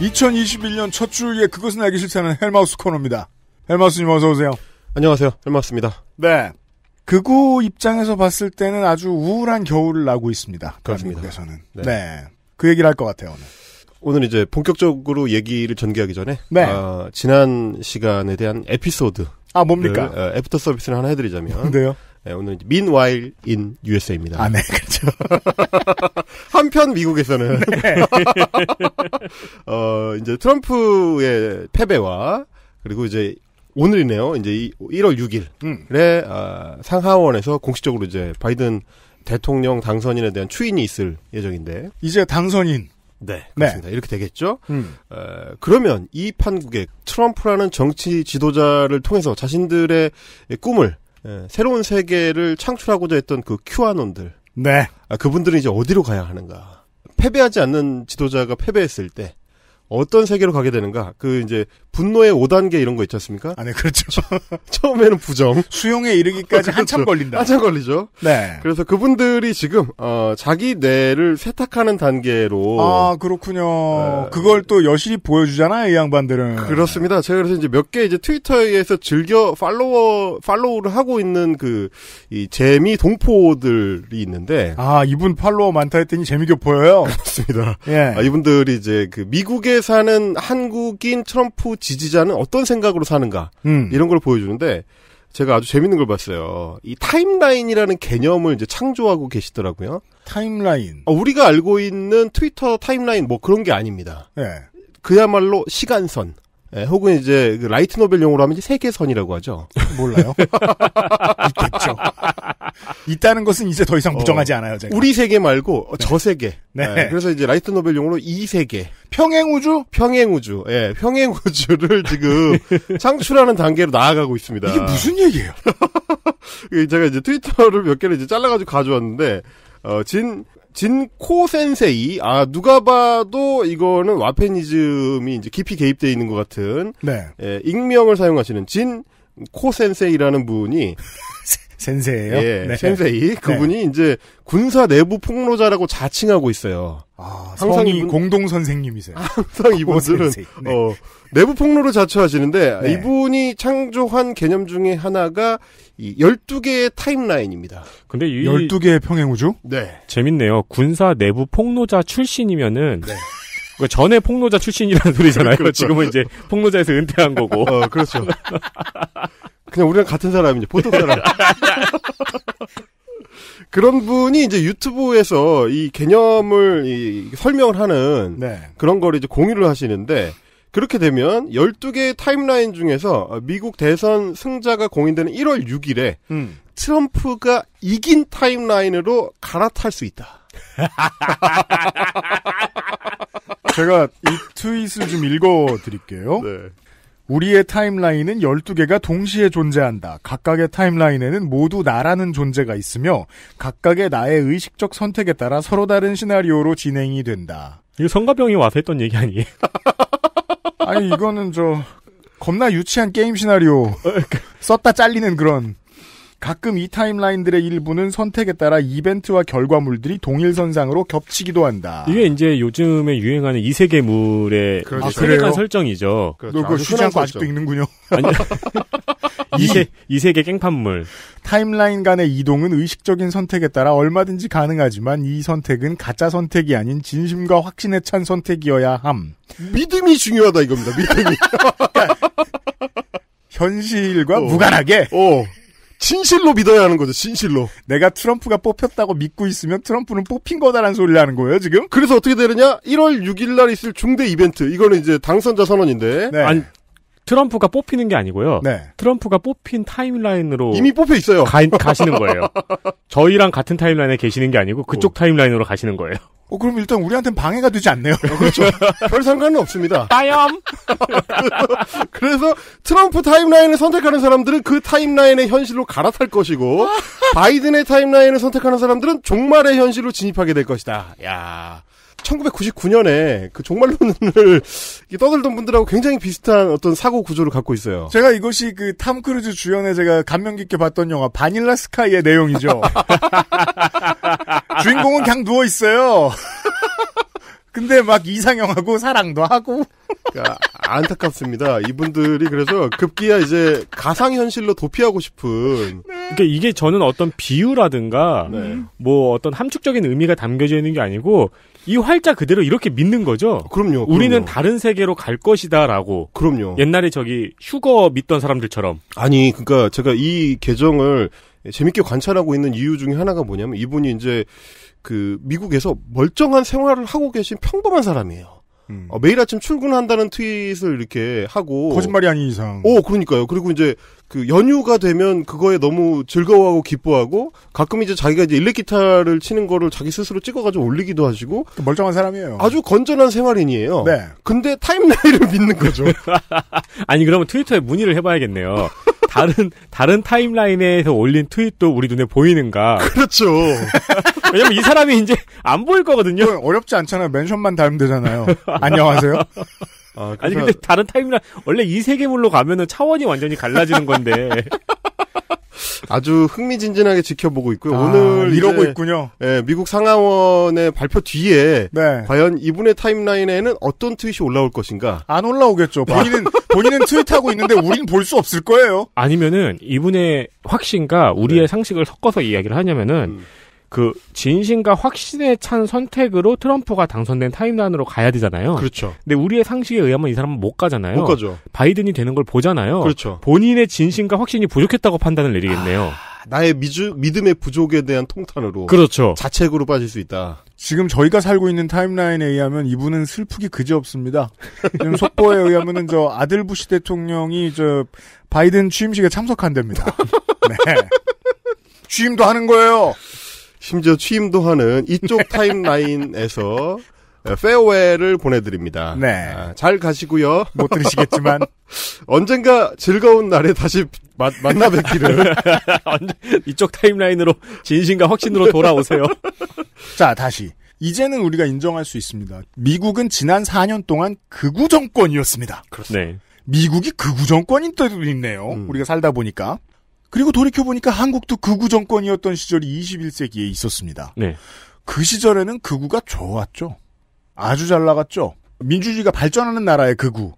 2021년 첫 주에 그것은 알기 싫다는 헬마우스 코너입니다. 헬마우스님 어서 오세요. 안녕하세요. 헬마우스입니다. 네. 그우 입장에서 봤을 때는 아주 우울한 겨울을 나고 있습니다. 그렇습니다. 한국에서는. 네. 네. 그 얘기를 할 것 같아요, 오늘. 오늘 이제 본격적으로 얘기를 전개하기 전에 네. 어, 지난 시간에 대한 에피소드 아 뭡니까? 어, 애프터 서비스를 하나 해드리자면. 근데요? <laughs> 네, 네, 오늘 Meanwhile in USA입니다. 아, 네, 그렇죠. <laughs> 한편 미국에서는 네. <laughs> 어 이제 트럼프의 패배와 그리고 이제 오늘이네요. 이제 1월 6일에 음. 네, 아, 상하원에서 공식적으로 이제 바이든 대통령 당선인에 대한 추인이 있을 예정인데 이제 당선인 네, 네. 그렇습니다. 네. 이렇게 되겠죠. 음. 어, 그러면 이 판국에 트럼프라는 정치 지도자를 통해서 자신들의 꿈을 예, 새로운 세계를 창출하고자 했던 그 큐아논들. 네. 아, 그분들은 이제 어디로 가야 하는가. 패배하지 않는 지도자가 패배했을 때 어떤 세계로 가게 되는가. 그 이제 분노의 5단계 이런 거 있지 않습니까? 아, 네, 그렇죠. 처음에는 부정. 수용에 이르기까지 그렇죠. 한참 그렇죠. 걸린다. 한참 걸리죠. 네. 그래서 그분들이 지금, 어, 자기 뇌를 세탁하는 단계로. 아, 그렇군요. 네. 그걸 또 여실히 보여주잖아요, 이 양반들은. 그렇습니다. 제가 그래서 이제 몇 개 이제 트위터에서 즐겨 팔로워, 팔로우를 하고 있는 그, 이 재미 동포들이 있는데. 아, 이분 팔로워 많다 했더니 재미교 보여요? <laughs> 그렇습니다. 예. 아, 이분들이 이제 그 미국에 사는 한국인 트럼프 지지자는 어떤 생각으로 사는가 음. 이런 걸 보여주는데 제가 아주 재밌는 걸 봤어요. 이 타임라인이라는 개념을 이제 창조하고 계시더라고요. 타임라인. 어, 우리가 알고 있는 트위터 타임라인 뭐 그런 게 아닙니다. 네. 그야말로 시간선. 예, 혹은 이제 그 라이트 노벨용으로 하면 이제 세계선이라고 하죠. 몰라요. <laughs> 있겠죠. 있다는 것은 이제 더 이상 어, 부정하지 어, 않아요. 제가. 우리 세계 말고 어, 네. 저 세계. 네. 네. 그래서 이제 라이트 노벨용으로 이 세계. 평행우주? 평행우주. 예, 평행우주를 지금 <laughs> 창출하는 단계로 나아가고 있습니다. 이게 무슨 얘기예요? <laughs> 그 제가 이제 트위터를 몇 개를 이제 잘라가지고 가져왔는데 어, 진 진코 센세이. 아, 누가 봐도 이거는 와페니즘이 이제 깊이 개입되어 있는 것 같은. 네. 예, 익명을 사용하시는 진코 센세이라는 분이. <laughs> 센세예요? 예, 네. 센세이. 네. 그분이 네. 이제 군사 내부 폭로자라고 자칭하고 있어요. 아, 항상 이 공동 선생님이세요. 아, 항상 아, 이분들은 네. 어, 내부 폭로를 자처하시는데 네. 이분이 창조한 개념 중에 하나가 이 12개의 타임라인입니다. 근데 이 12개의 평행우주? 네. 재밌네요. 군사 내부 폭로자 출신이면은 네. 그 전에 폭로자 출신이라는 소리잖아요. 그렇죠. 지금은 이제 폭로자에서 은퇴한 거고. 어, 그렇죠. 그냥 우리랑 같은 사람이죠. 보통 사람. <laughs> 그런 분이 이제 유튜브에서 이 개념을 이 설명을 하는 네. 그런 거를 이제 공유를 하시는데 그렇게 되면 12개의 타임라인 중에서 어, 미국 대선 승자가 공인되는 1월 6일에 음. 트럼프가 이긴 타임라인으로 갈아탈 수 있다. <laughs> 제가 이 트윗을 좀 읽어드릴게요. 네. 우리의 타임라인은 12개가 동시에 존재한다. 각각의 타임라인에는 모두 나라는 존재가 있으며 각각의 나의 의식적 선택에 따라 서로 다른 시나리오로 진행이 된다. 이거 성가병이 와서 했던 얘기 아니에요? <laughs> 아니 이거는 저 겁나 유치한 게임 시나리오 어, 그러니까. 썼다 잘리는 그런 가끔 이 타임라인들의 일부는 선택에 따라 이벤트와 결과물들이 동일선상으로 겹치기도 한다. 이게 이제 요즘에 유행하는 이 세계물의 그렇죠. 세계관 아, 아 설정이죠. 그렇죠. 그거 쉬지 않고 아직도 읽는군요. 아 이세, 이 세계 깽판물. 타임라인 간의 이동은 의식적인 선택에 따라 얼마든지 가능하지만 이 선택은 가짜 선택이 아닌 진심과 확신에 찬 선택이어야 함. 믿음이 중요하다 이겁니다. 믿음이. <laughs> 그러니까 현실과 어. 무관하게. 어. 진실로 믿어야 하는 거죠, 진실로. 내가 트럼프가 뽑혔다고 믿고 있으면 트럼프는 뽑힌 거다라는 소리를 하는 거예요, 지금? 그래서 어떻게 되느냐? 1월 6일 날 있을 중대 이벤트. 이거는 이제 당선자 선언인데. 네. 아니, 트럼프가 뽑히는 게 아니고요. 네. 트럼프가 뽑힌 타임라인으로 이미 뽑혀 있어요. 가, 시는 거예요. 저희랑 같은 타임라인에 계시는 게 아니고 그쪽 오. 타임라인으로 가시는 거예요. 어, 그럼 일단 우리한테는 방해가 되지 않네요. 어, 그렇죠. <laughs> 별 상관은 없습니다. 빠염! <laughs> 그래서 트럼프 타임라인을 선택하는 사람들은 그 타임라인의 현실로 갈아탈 것이고, <laughs> 바이든의 타임라인을 선택하는 사람들은 종말의 현실로 진입하게 될 것이다. 야 1999년에 그 종말론을 <laughs> 떠들던 분들하고 굉장히 비슷한 어떤 사고 구조를 갖고 있어요. 제가 이것이 그탐 크루즈 주연의 제가 감명 깊게 봤던 영화 바닐라 스카이의 내용이죠. <laughs> 주인공은 그냥 누워 있어요. <laughs> 근데 막 이상형하고 사랑도 하고. 그러니까 안타깝습니다. 이분들이 그래서 급기야 이제 가상현실로 도피하고 싶은. 네. 그러니까 이게 저는 어떤 비유라든가 네. 뭐 어떤 함축적인 의미가 담겨져 있는 게 아니고 이 활자 그대로 이렇게 믿는 거죠. 그럼요. 그럼요. 우리는 다른 세계로 갈 것이다라고. 그럼요. 옛날에 저기 휴거 믿던 사람들처럼. 아니, 그러니까 제가 이 계정을 재밌게 관찰하고 있는 이유 중에 하나가 뭐냐면 이분이 이제 그 미국에서 멀쩡한 생활을 하고 계신 평범한 사람이에요. 음. 어, 매일 아침 출근한다는 트윗을 이렇게 하고 거짓말이 아닌 이상. 오, 어, 그러니까요. 그리고 이제 그 연휴가 되면 그거에 너무 즐거워하고 기뻐하고 가끔 이제 자기가 이제 일렉 기타를 치는 거를 자기 스스로 찍어가지고 올리기도 하시고 그러니까 멀쩡한 사람이에요. 아주 건전한 생활인이에요. 네. 근데 타임라인을 믿는 거죠. <laughs> 아니 그러면 트위터에 문의를 해봐야겠네요. 다른 다른 타임라인에서 올린 트윗도 우리 눈에 보이는가? 그렇죠. <laughs> 왜냐면 이 사람이 이제 안 보일 거거든요. 네, 어렵지 않잖아요. 멘션만 달면 되잖아요. 안녕하세요. <laughs> 어, 아, 니 근데 다른 타임라인 원래 이 세계물로 가면은 차원이 완전히 갈라지는 건데 아주 흥미진진하게 지켜보고 있고요. 아, 오늘 이러고 있군요. 예, 미국 상하원의 발표 뒤에 네. 과연 이분의 타임라인에는 어떤 트윗이 올라올 것인가? 안 올라오겠죠. 아. 본인은 본인은 트윗하고 있는데 우린 볼 수 없을 거예요. 아니면은 이분의 확신과 우리의 네. 상식을 섞어서 이야기를 하냐면은 음. 그 진심과 확신에 찬 선택으로 트럼프가 당선된 타임라인으로 가야 되잖아요. 그렇죠. 근데 우리의 상식에 의하면 이 사람은 못 가잖아요. 못 가죠. 바이든이 되는 걸 보잖아요. 그렇죠. 본인의 진심과 확신이 부족했다고 판단을 내리겠네요. 아, 나의 미주, 믿음의 부족에 대한 통탄으로 그렇죠. 자책으로 빠질 수 있다. 지금 저희가 살고 있는 타임라인에 의하면 이분은 슬프기 그지없습니다. 속보에 의하면은 저 아들 부시 대통령이 저 바이든 취임식에 참석한답니다. <laughs> 네. 취임도 하는 거예요. 심지어 취임도 하는 이쪽 <laughs> 타임라인에서 페어웨이를 보내드립니다. 네. 아, 잘 가시고요. 못 들으시겠지만 <laughs> 언젠가 즐거운 날에 다시 마, 만나 뵙기를 <laughs> 이쪽 타임라인으로 진심과 확신으로 돌아오세요. 자 다시 이제는 우리가 인정할 수 있습니다. 미국은 지난 4년 동안 극우 정권이었습니다. 그렇습니다. 네. 미국이 극우 정권인 때도 있네요. 음. 우리가 살다 보니까 그리고 돌이켜보니까 한국도 극우 정권이었던 시절이 21세기에 있었습니다. 네. 그 시절에는 극우가 좋았죠. 아주 잘 나갔죠. 민주주의가 발전하는 나라의 극우.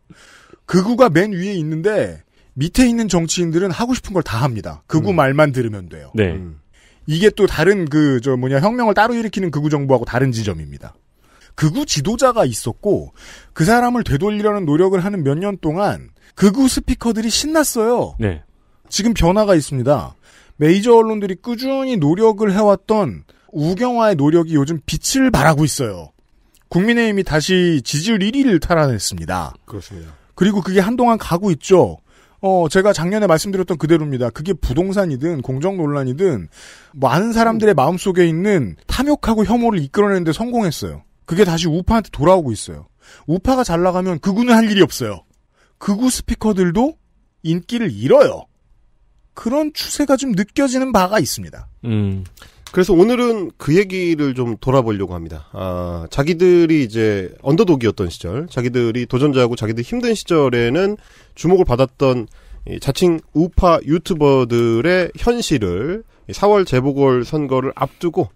극우가 맨 위에 있는데 밑에 있는 정치인들은 하고 싶은 걸 다 합니다. 극우 음. 말만 들으면 돼요. 네. 음. 이게 또 다른 그 저 뭐냐 혁명을 따로 일으키는 극우 정부하고 다른 지점입니다. 극우 지도자가 있었고 그 사람을 되돌리려는 노력을 하는 몇 년 동안 극우 스피커들이 신났어요. 네. 지금 변화가 있습니다. 메이저 언론들이 꾸준히 노력을 해왔던 우경화의 노력이 요즘 빛을 발하고 있어요. 국민의힘이 다시 지지율 1위를 탈환했습니다. 그렇습니다. 그리고 그게 한동안 가고 있죠. 어, 제가 작년에 말씀드렸던 그대로입니다. 그게 부동산이든 공정 논란이든 많은 사람들의 마음속에 있는 탐욕하고 혐오를 이끌어내는데 성공했어요. 그게 다시 우파한테 돌아오고 있어요. 우파가 잘 나가면 그구는 할 일이 없어요. 그구 스피커들도 인기를 잃어요. 그런 추세가 좀 느껴지는 바가 있습니다. 음. 그래서 오늘은 그 얘기를 좀 돌아보려고 합니다. 아, 자기들이 이제 언더독이었던 시절, 자기들이 도전자하고 자기들 힘든 시절에는 주목을 받았던 자칭 우파 유튜버들의 현실을 4월 재보궐 선거를 앞두고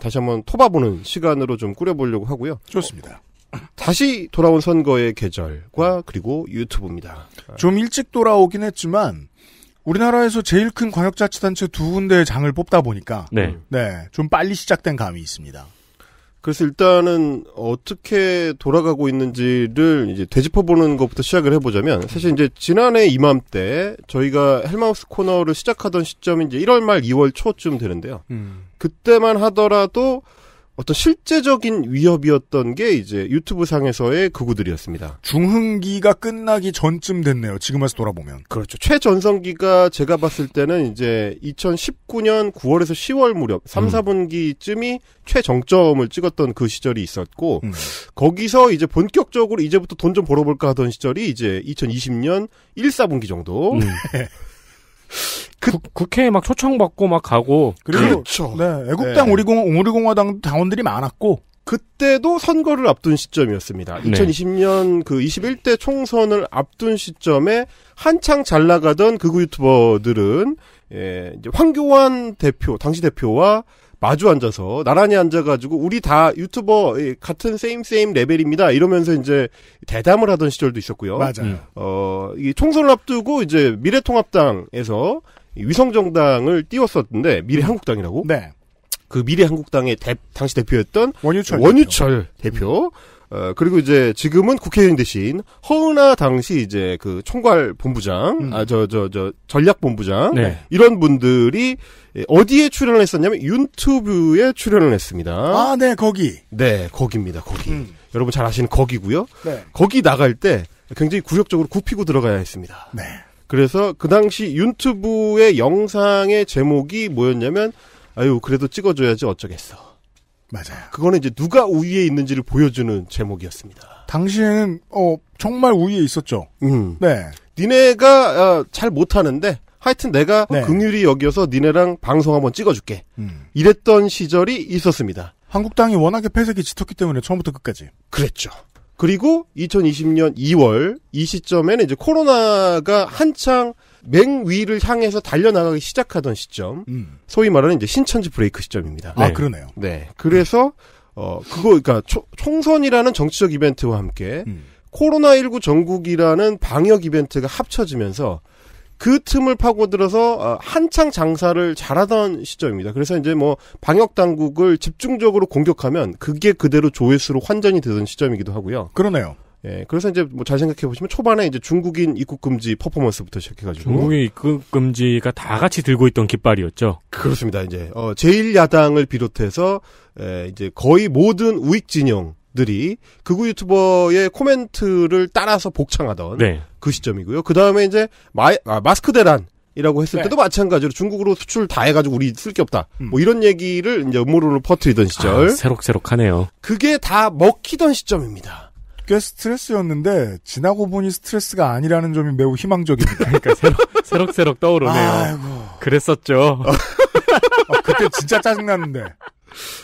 다시 한번 토바보는 시간으로 좀 꾸려보려고 하고요. 좋습니다. 다시 돌아온 선거의 계절과 그리고 유튜브입니다. 좀 일찍 돌아오긴 했지만 우리나라에서 제일 큰 광역자치단체 두 군데의 장을 뽑다 보니까 네. 네, 좀 빨리 시작된 감이 있습니다. 그래서 일단은 어떻게 돌아가고 있는지를 이제 되짚어보는 것부터 시작을 해보자면 사실 이제 지난해 이맘때 저희가 헬마우스 코너를 시작하던 시점이 이제 1월 말 2월 초쯤 되는데요. 음. 그때만 하더라도 어떤 실제적인 위협이었던 게 이제 유튜브 상에서의 극우들이었습니다. 중흥기가 끝나기 전쯤 됐네요. 지금 와서 돌아보면. 그렇죠. 최전성기가 제가 봤을 때는 이제 2019년 9월에서 10월 무렵 3, 4분기쯤이 음. 최정점을 찍었던 그 시절이 있었고 음. 거기서 이제 본격적으로 이제부터 돈 좀 벌어볼까 하던 시절이 이제 2020년 1, 4분기 정도. 음. <laughs> 그, 국회에 막 초청받고 막 가고 그리고 그렇죠. 네, 애국당 네. 우리공 우리공화당 당원들이 많았고 그때도 선거를 앞둔 시점이었습니다. 2020년 그 21대 총선을 앞둔 시점에 한창 잘 나가던 극우 유튜버들은 예, 이제 황교안 대표 당시 대표와 마주 앉아서 나란히 앉아가지고 우리 다 유튜버 예, 같은 세임 세임 레벨입니다 이러면서 이제 대담을 하던 시절도 있었고요. 맞아요. 음. 어, 이 총선을 앞두고 이제 미래통합당에서 위성정당을 띄웠었는데 미래한국당이라고. 네. 그 미래한국당의 대, 당시 대표였던 원유철, 원유철 대표. 대표. 음. 어, 그리고 이제 지금은 국회의원 대신 허은하 당시 이제 그 총괄 본부장, 음. 아, 저, 저, 저, 전략 본부장. 네. 이런 분들이 어디에 출연을 했었냐면 유튜브에 출연을 했습니다. 아, 네, 거기. 네, 거기입니다, 거기. 음. 여러분 잘 아시는 거기고요 네. 거기 나갈 때 굉장히 구역적으로 굽히고 들어가야 했습니다. 네. 그래서 그 당시 유튜브의 영상의 제목이 뭐였냐면 아유, 그래도 찍어줘야지 어쩌겠어. 맞아요. 그거는 이제 누가 우위에 있는지를 보여주는 제목이었습니다. 당시에는 어 정말 우위에 있었죠. 음. 네. 니네가 어, 잘 못하는데 하여튼 내가 네. 긍휼히 여기어서 니네랑 방송 한번 찍어줄게. 음. 이랬던 시절이 있었습니다. 한국당이 워낙에 폐색이 짙었기 때문에 처음부터 끝까지. 그랬죠. 그리고 2020년 2월 이 시점에는 이제 코로나가 한창 맹위를 향해서 달려나가기 시작하던 시점, 음. 소위 말하는 이제 신천지 브레이크 시점입니다. 아, 네. 그러네요. 네. 그래서, 어, 그거, 그니까, 총선이라는 정치적 이벤트와 함께, 음. 코로나19 전국이라는 방역 이벤트가 합쳐지면서, 그 틈을 파고들어서 어, 한창 장사를 잘하던 시점입니다. 그래서 이제 뭐 방역 당국을 집중적으로 공격하면 그게 그대로 조회수로 환전이 되던 시점이기도 하고요. 그러네요. 예, 그래서 이제 뭐 잘 생각해 보시면 초반에 이제 중국인 입국 금지 퍼포먼스부터 시작해가지고 중국인 입국 금지가 다 같이 들고 있던 깃발이었죠. 그렇습니다. 이제 어, 제일 야당을 비롯해서 에, 예, 이제 거의 모든 우익 진영 들이 극우 유튜버의 코멘트를 따라서 복창하던 네. 그 시점이고요. 그 다음에 이제 마, 아, 마스크 대란 이라고 했을 네. 때도 마찬가지로 중국으로 수출 다 해가지고 우리 쓸 게 없다. 음. 뭐 이런 얘기를 이제 음모론을 퍼뜨리던 시절. 아, 새록새록하네요. 그게 다 먹히던 시점입니다. 꽤 스트레스였는데 지나고 보니 스트레스가 아니라는 점이 매우 희망적입니다. 그러니까 새록, 새록새록 떠오르네요. 아이고. 그랬었죠. 아, 그때 진짜 짜증났는데.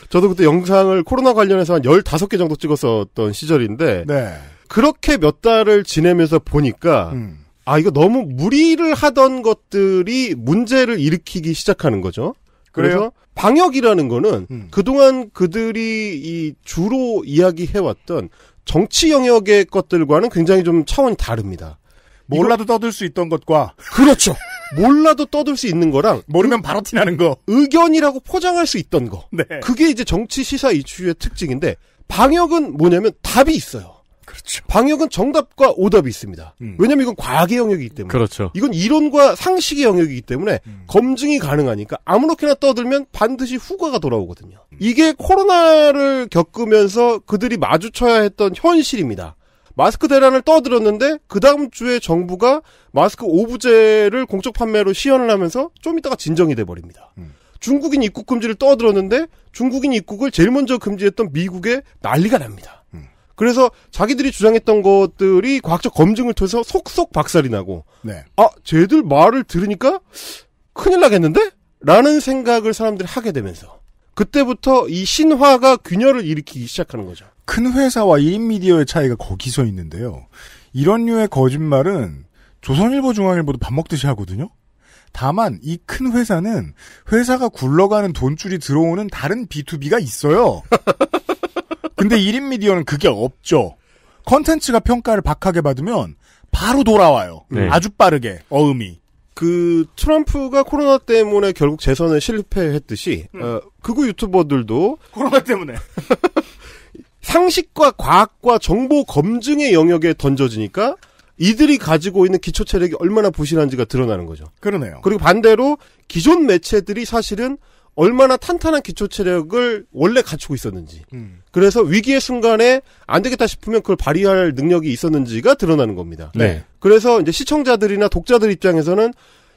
저도 그때 영상을 코로나 관련해서 한 15개 정도 찍었었던 시절인데 네. 그렇게 몇 달을 지내면서 보니까 음. 아 이거 너무 무리를 하던 것들이 문제를 일으키기 시작하는 거죠. 그래요? 그래서 방역이라는 거는 음. 그동안 그들이 이 주로 이야기해왔던 정치 영역의 것들과는 굉장히 좀 차원이 다릅니다. 몰라도 떠들 수 있던 것과 그렇죠. 몰라도 떠들 수 있는 거랑 모르면 바로 티나는 거 의견이라고 포장할 수 있던 거 네. 그게 이제 정치 시사 이슈의 특징인데 방역은 뭐냐면 답이 있어요. 그렇죠. 방역은 정답과 오답이 있습니다. 음. 왜냐면 이건 과학의 영역이기 때문에. 그렇죠. 이건 이론과 상식의 영역이기 때문에 음. 검증이 가능하니까 아무렇게나 떠들면 반드시 후과가 돌아오거든요. 음. 이게 코로나를 겪으면서 그들이 마주쳐야 했던 현실입니다. 마스크 대란을 떠들었는데 그 다음 주에 정부가 마스크 오브제를 공적 판매로 시연을 하면서 좀 이따가 진정이 돼 버립니다. 음. 중국인 입국 금지를 떠들었는데 중국인 입국을 제일 먼저 금지했던 미국에 난리가 납니다. 음. 그래서 자기들이 주장했던 것들이 과학적 검증을 통해서 속속 박살이 나고 네. 아 쟤들 말을 들으니까 큰일 나겠는데? 라는 생각을 사람들이 하게 되면서 그때부터 이 신화가 균열을 일으키기 시작하는 거죠. 큰 회사와 1인 미디어의 차이가 거기서 있는데요. 이런 류의 거짓말은 조선일보 중앙일보도 밥 먹듯이 하거든요. 다만 이 큰 회사는 회사가 굴러가는 돈줄이 들어오는 다른 B2B가 있어요. <laughs> 근데 1인 <laughs> 미디어는 그게 없죠. 컨텐츠가 평가를 박하게 받으면 바로 돌아와요. 네. 아주 빠르게 어음이. 그 트럼프가 코로나 때문에 결국 재선에 실패했듯이 음. 어, 극우 유튜버들도 코로나 때문에 <laughs> 상식과 과학과 정보 검증의 영역에 던져지니까 이들이 가지고 있는 기초 체력이 얼마나 부실한지가 드러나는 거죠. 그러네요. 그리고 반대로 기존 매체들이 사실은 얼마나 탄탄한 기초 체력을 원래 갖추고 있었는지. 음. 그래서 위기의 순간에 안 되겠다 싶으면 그걸 발휘할 능력이 있었는지가 드러나는 겁니다. 네. 네. 그래서 이제 시청자들이나 독자들 입장에서는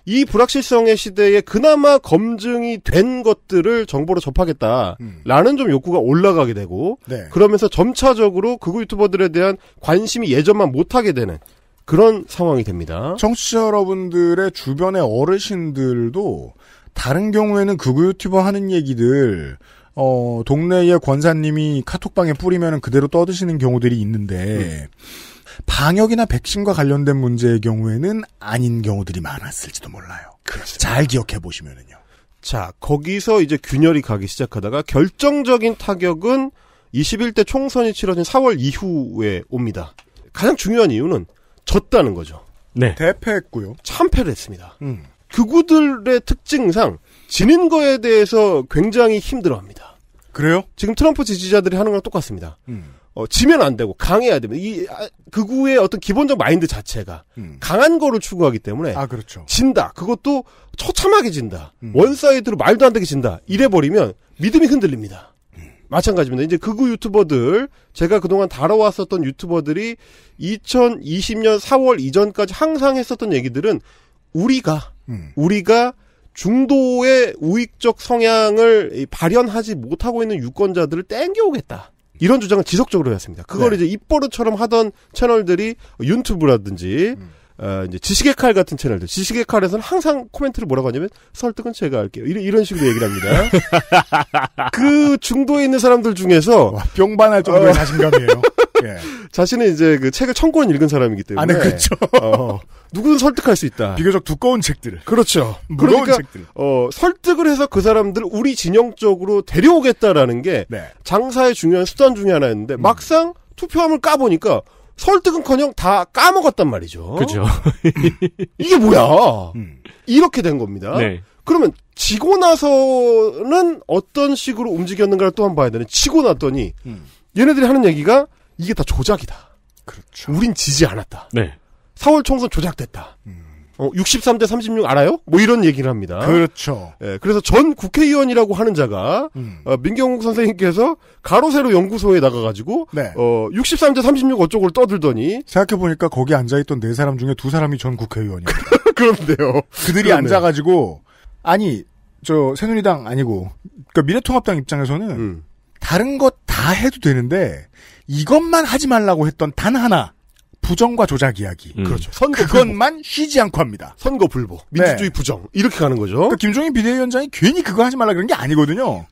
이 불확실성의 시대에 그나마 검증이 된 것들을 정보로 접하겠다라는 음. 좀 욕구가 올라가게 되고 네. 그러면서 점차적으로 극우 유튜버들에 대한 관심이 예전만 못하게 되는 그런 상황이 됩니다. 청취자 여러분들의 주변의 어르신들도 다른 경우에는 그우 유튜버 하는 얘기들 어, 동네의 권사님이 카톡방에 뿌리면 그대로 떠드시는 경우들이 있는데, 음. 방역이나 백신과 관련된 문제의 경우에는 아닌 경우들이 많았을지도 몰라요. 그렇습잘 기억해 보시면은요. 자, 거기서 이제 균열이 가기 시작하다가 결정적인 타격은 21대 총선이 치러진 4월 이후에 옵니다. 가장 중요한 이유는 졌다는 거죠. 네. 대패했고요. 참패를 했습니다. 음. 극우들의 특징상 지는 거에 대해서 굉장히 힘들어합니다. 그래요? 지금 트럼프 지지자들이 하는 거랑 똑같습니다. 음. 어, 지면 안 되고 강해야 됩니다. 이 아, 극우의 어떤 기본적 마인드 자체가 음. 강한 거를 추구하기 때문에 아 그렇죠. 진다. 그것도 처참하게 진다. 음. 원사이드로 말도 안 되게 진다. 이래 버리면 믿음이 흔들립니다. 마찬가지입니다. 이제 극우 유튜버들 제가 그동안 다뤄왔었던 유튜버들이 2020년 4월 이전까지 항상 했었던 얘기들은 우리가 음. 우리가 중도의 우익적 성향을 발현하지 못하고 있는 유권자들을 땡겨오겠다. 이런 주장을 지속적으로 했습니다. 그걸 네. 이제 입버릇처럼 하던 채널들이 유튜브라든지 음. 어, 이제 지식의 칼 같은 채널들. 지식의 칼에서는 항상 코멘트를 뭐라고 하냐면 설득은 제가 할게요. 이런, 이런 식으로 얘기를 합니다. <laughs> 그 중도에 있는 사람들 중에서 와, 뿅반할 정도의 어. 자신감이에요. 예. <laughs> 자신은 이제 그 책을 천권 읽은 사람이기 때문에 아, 네, 그렇죠. 어, 누구든 설득할 수 있다. 비교적 두꺼운 책들을. 그렇죠. 무거운 그러니까 책들. 어, 설득을 해서 그 사람들 우리 진영 쪽으로 데려오겠다라는 게 네. 장사의 중요한 수단 중에 하나였는데 음. 막상 투표함을 까보니까 설득은커녕 다 까먹었단 말이죠. 그죠. <laughs> 이게 뭐야? 음. 이렇게 된 겁니다. 네. 그러면 지고 나서는 어떤 식으로 움직였는가를 또 한 번 봐야 되는. 치고 났더니 음. 얘네들이 하는 얘기가 이게 다 조작이다. 그렇죠. 우린 지지 않았다. 네. 서울 총선 조작됐다. 음. 어, 63대 36 알아요? 뭐 이런 얘기를 합니다. 그렇죠. 예, 그래서 전 국회의원이라고 하는 자가 음. 어, 민경욱 선생님께서 가로세로 연구소에 나가가지고 네. 어, 63대 36 어쩌고를 떠들더니 생각해 보니까 거기 앉아 있던 네 사람 중에 두 사람이 전 국회의원이에요. <laughs> 그런데요. 그들이 그러네. 앉아가지고 아니 저 새누리당 아니고 그러니까 미래통합당 입장에서는 음. 다른 것 다 해도 되는데 이것만 하지 말라고 했던 단 하나 부정과 조작 이야기. 음. 그렇죠. 선거 그것만 불보. 쉬지 않고 합니다. 선거 불복 네. 민주주의 네. 부정 이렇게 가는 거죠. 그러니까 김종인 비대위원장이 괜히 그거 하지 말라 그런 게 아니거든요.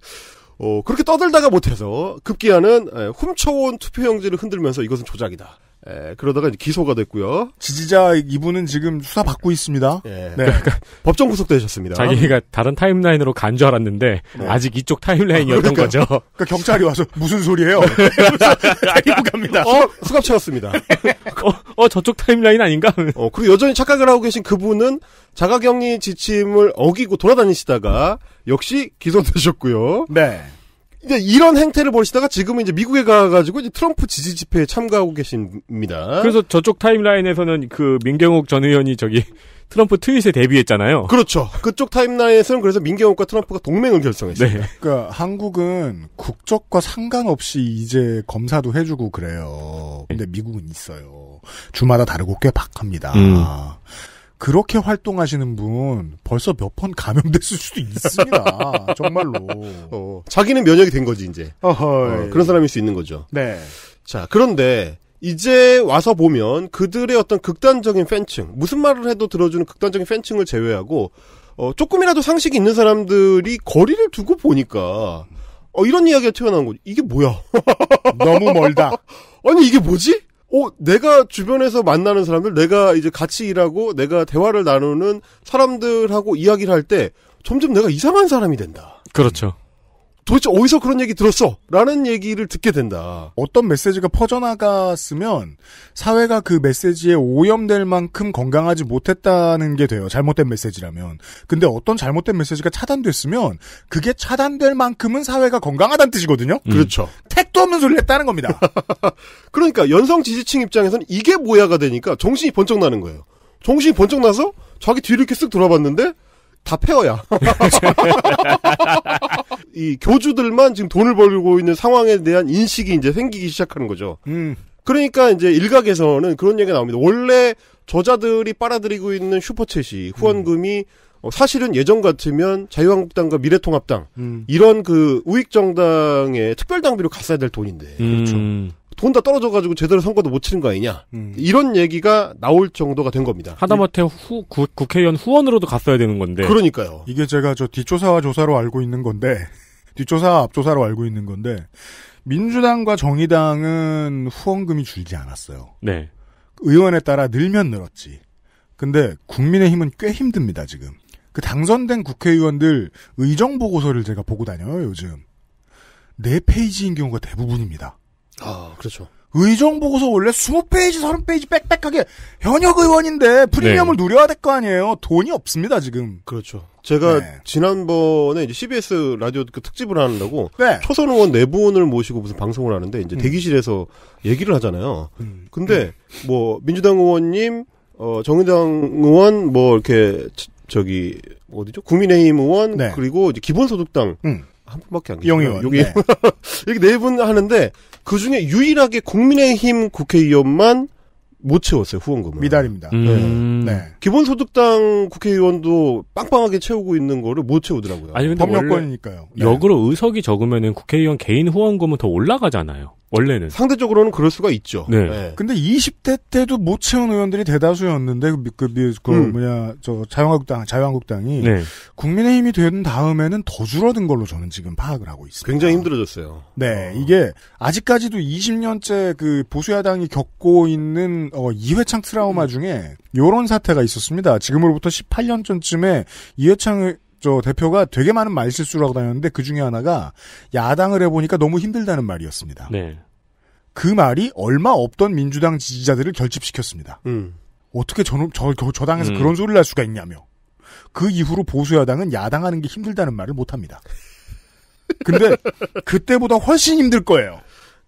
어, 그렇게 떠들다가 못해서 급기야는 훔쳐온 투표용지를 흔들면서 이것은 조작이다. 에, 예, 그러다가 기소가 됐고요. 지지자 이분은 지금 수사 받고 있습니다. 예. 네. 그러니까 법정 구속되셨습니다. 자기가 다른 타임라인으로 간 줄 알았는데 네. 아직 이쪽 타임라인이었던 그 거죠. 그러니까 경찰이 와서 무슨 소리예요? 데리고 네. <laughs> 갑니다. 어, 수갑 채웠습니다. <laughs> 어, 어, 저쪽 타임라인 아닌가? 어, 그리고 여전히 착각을 하고 계신 그분은 자가격리 지침을 어기고 돌아다니시다가 역시 기소되셨고요. 네. 근데 이런 행태를 보시다가 지금은 이제 미국에 가가지고 이제 트럼프 지지 집회에 참가하고 계십니다. 그래서 저쪽 타임라인에서는 그 민경욱 전 의원이 저기 <laughs> 트럼프 트윗에 데뷔했잖아요. 그렇죠. 그쪽 타임라인에서는 그래서 민경욱과 트럼프가 동맹을 결성했습니다. 네. 그러니까 한국은 국적과 상관없이 이제 검사도 해주고 그래요. 근데 미국은 있어요. 주마다 다르고 꽤 박합니다. 음. 그렇게 활동하시는 분 벌써 몇 번 감염됐을 수도 있습니다. <laughs> 정말로. 어, 자기는 면역이 된 거지 이제. 어, 그런 사람일 수 있는 거죠. 네. 자 그런데 이제 와서 보면 그들의 어떤 극단적인 팬층 무슨 말을 해도 들어주는 극단적인 팬층을 제외하고 어, 조금이라도 상식이 있는 사람들이 거리를 두고 보니까 어, 이런 이야기가 튀어나온 거지. 이게 뭐야? 너무 멀다. <laughs> 아니 이게 뭐지? 어, 내가 주변에서 만나는 사람들, 내가 이제 같이 일하고 내가 대화를 나누는 사람들하고 이야기를 할 때 점점 내가 이상한 사람이 된다. 그렇죠. 도대체 어디서 그런 얘기 들었어? 라는 얘기를 듣게 된다. 어떤 메시지가 퍼져나갔으면 사회가 그 메시지에 오염될 만큼 건강하지 못했다는 게 돼요. 잘못된 메시지라면. 근데 어떤 잘못된 메시지가 차단됐으면 그게 차단될 만큼은 사회가 건강하다는 뜻이거든요. 음. 그렇죠. 택도 없는 소리를 했다는 겁니다. <laughs> 그러니까 연성 지지층 입장에서는 이게 뭐야가 되니까 정신이 번쩍 나는 거예요. 정신이 번쩍 나서 자기 뒤를 이렇게 쓱 돌아봤는데 다 폐허야. 이 교주들만 지금 돈을 벌고 있는 상황에 대한 인식이 이제 생기기 시작하는 거죠. 음. 그러니까 이제 일각에서는 그런 얘기가 나옵니다. 원래 저자들이 빨아들이고 있는 슈퍼챗이 후원금이 음. 사실은 예전 같으면 자유한국당과 미래통합당 음. 이런 그 우익 정당의 특별당비로 갔어야 될 돈인데 그렇죠. 음. 돈다 떨어져가지고 제대로 선거도 못 치는 거 아니냐. 음. 이런 얘기가 나올 정도가 된 겁니다. 하다못해 후, 구, 국회의원 후원으로도 갔어야 되는 건데. 그러니까요. 이게 제가 저 뒷조사와 조사로 알고 있는 건데, <laughs> 뒷조사 앞조사로 알고 있는 건데, 민주당과 정의당은 후원금이 줄지 않았어요. 네. 의원에 따라 늘면 늘었지. 근데 국민의힘은 꽤 힘듭니다, 지금. 그 당선된 국회의원들 의정 보고서를 제가 보고 다녀요, 요즘. 네 페이지인 경우가 대부분입니다. 아, 그렇죠. 의정 보고서 원래 20페이지, 30페이지 빽빽하게 현역 의원인데 프리미엄을 네. 누려야 될 거 아니에요. 돈이 없습니다, 지금. 그렇죠. 제가 네. 지난번에 이제 CBS 라디오 그 특집을 하려고 네. 초선 의원 네 분을 모시고 무슨 방송을 하는데 이제 음. 대기실에서 얘기를 하잖아요. 음. 근데 음. 뭐 민주당 의원님, 어 정의당 의원 뭐 이렇게 저기 어디죠? 국민의힘 의원 네. 그리고 이제 기본소득당 음. 한 분밖에 안 계세요. 용의 여기 네. <laughs> 이렇게 네분 하는데 그 중에 유일하게 국민의힘 국회의원만 못 채웠어요 후원금을 미달입니다. 음. 네. 네. 기본소득당 국회의원도 빵빵하게 채우고 있는 거를 못 채우더라고요. 아니 근데 법력권이니까요. 네. 역으로 의석이 적으면은 국회의원 개인 후원금은 더 올라가잖아요. 원래는 상대적으로는 그럴 수가 있죠. 네. 네. 근데 20대 때도 못 채운 의원들이 대다수였는데 그, 그, 그 음. 뭐냐 저 자유한국당 자유한국당이 네. 국민의힘이 된 다음에는 더 줄어든 걸로 저는 지금 파악을 하고 있습니다. 굉장히 힘들어졌어요. 네, 어. 이게 아직까지도 20년째 그 보수야당이 겪고 있는 어, 이회창 트라우마 음. 중에 요런 사태가 있었습니다. 지금으로부터 18년 전쯤에 이회창 을저 대표가 되게 많은 말실수를 하고 다녔는데 그 중에 하나가 야당을 해보니까 너무 힘들다는 말이었습니다. 네. 그 말이 얼마 없던 민주당 지지자들을 결집시켰습니다. 음. 어떻게 저, 저, 저 당에서 음. 그런 소리를 할 수가 있냐며. 그 이후로 보수 야당은 야당하는 게 힘들다는 말을 못합니다. 근데 그때보다 훨씬 힘들 거예요.